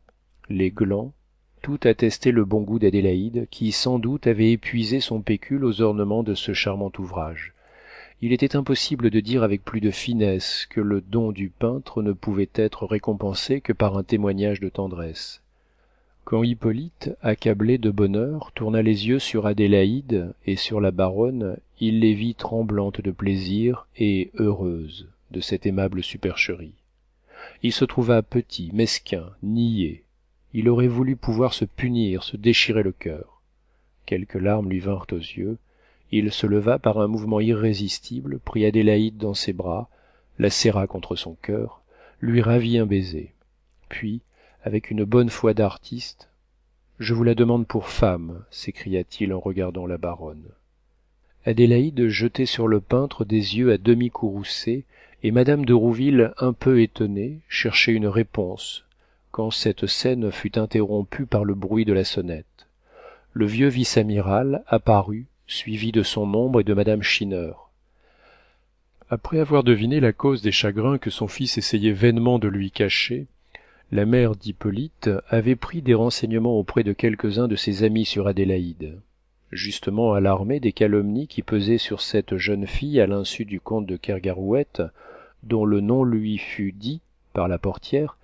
les glands, tout attestait le bon goût d'adélaïde qui sans doute avait épuisé son pécule aux ornements de ce charmant ouvrage il était impossible de dire avec plus de finesse que le don du peintre ne pouvait être récompensé que par un témoignage de tendresse quand hippolyte accablé de bonheur tourna les yeux sur adélaïde et sur la baronne il les vit tremblantes de plaisir et heureuses de cette aimable supercherie il se trouva petit mesquin niais il aurait voulu pouvoir se punir se déchirer le cœur. quelques larmes lui vinrent aux yeux il se leva par un mouvement irrésistible prit adélaïde dans ses bras la serra contre son cœur, lui ravit un baiser puis avec une bonne foi d'artiste je vous la demande pour femme s'écria-t-il en regardant la baronne adélaïde jetait sur le peintre des yeux à demi courroucés et madame de rouville un peu étonnée cherchait une réponse cette scène fut interrompue par le bruit de la sonnette le vieux vice-amiral apparut suivi de son ombre et de madame schinner après avoir deviné la cause des chagrins que son fils essayait vainement de lui cacher la mère d'hippolyte avait pris des renseignements auprès de quelques-uns de ses amis sur adélaïde justement alarmée des calomnies qui pesaient sur cette jeune fille à l'insu du comte de kergarouët dont le nom lui fut dit par la portière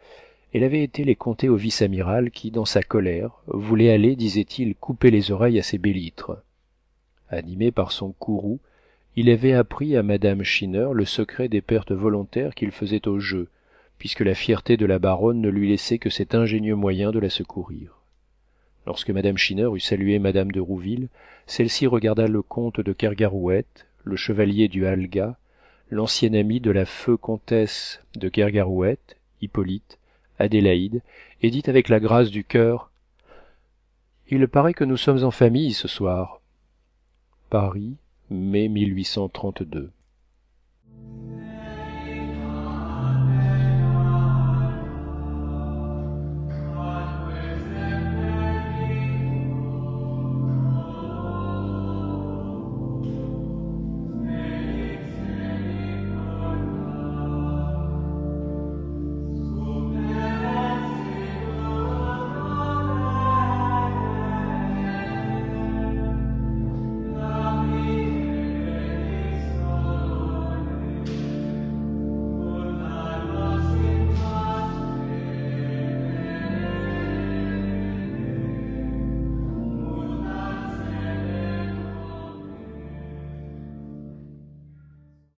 elle avait été les conter au vice-amiral qui dans sa colère voulait aller disait-il couper les oreilles à ses bélîtres animé par son courroux il avait appris à madame schinner le secret des pertes volontaires qu'il faisait au jeu puisque la fierté de la baronne ne lui laissait que cet ingénieux moyen de la secourir lorsque madame schinner eut salué madame de rouville celle-ci regarda le comte de kergarouët le chevalier du halga l'ancienne amie de la feu comtesse de kergarouët hippolyte adélaïde et dit avec la grâce du coeur il paraît que nous sommes en famille ce soir paris mai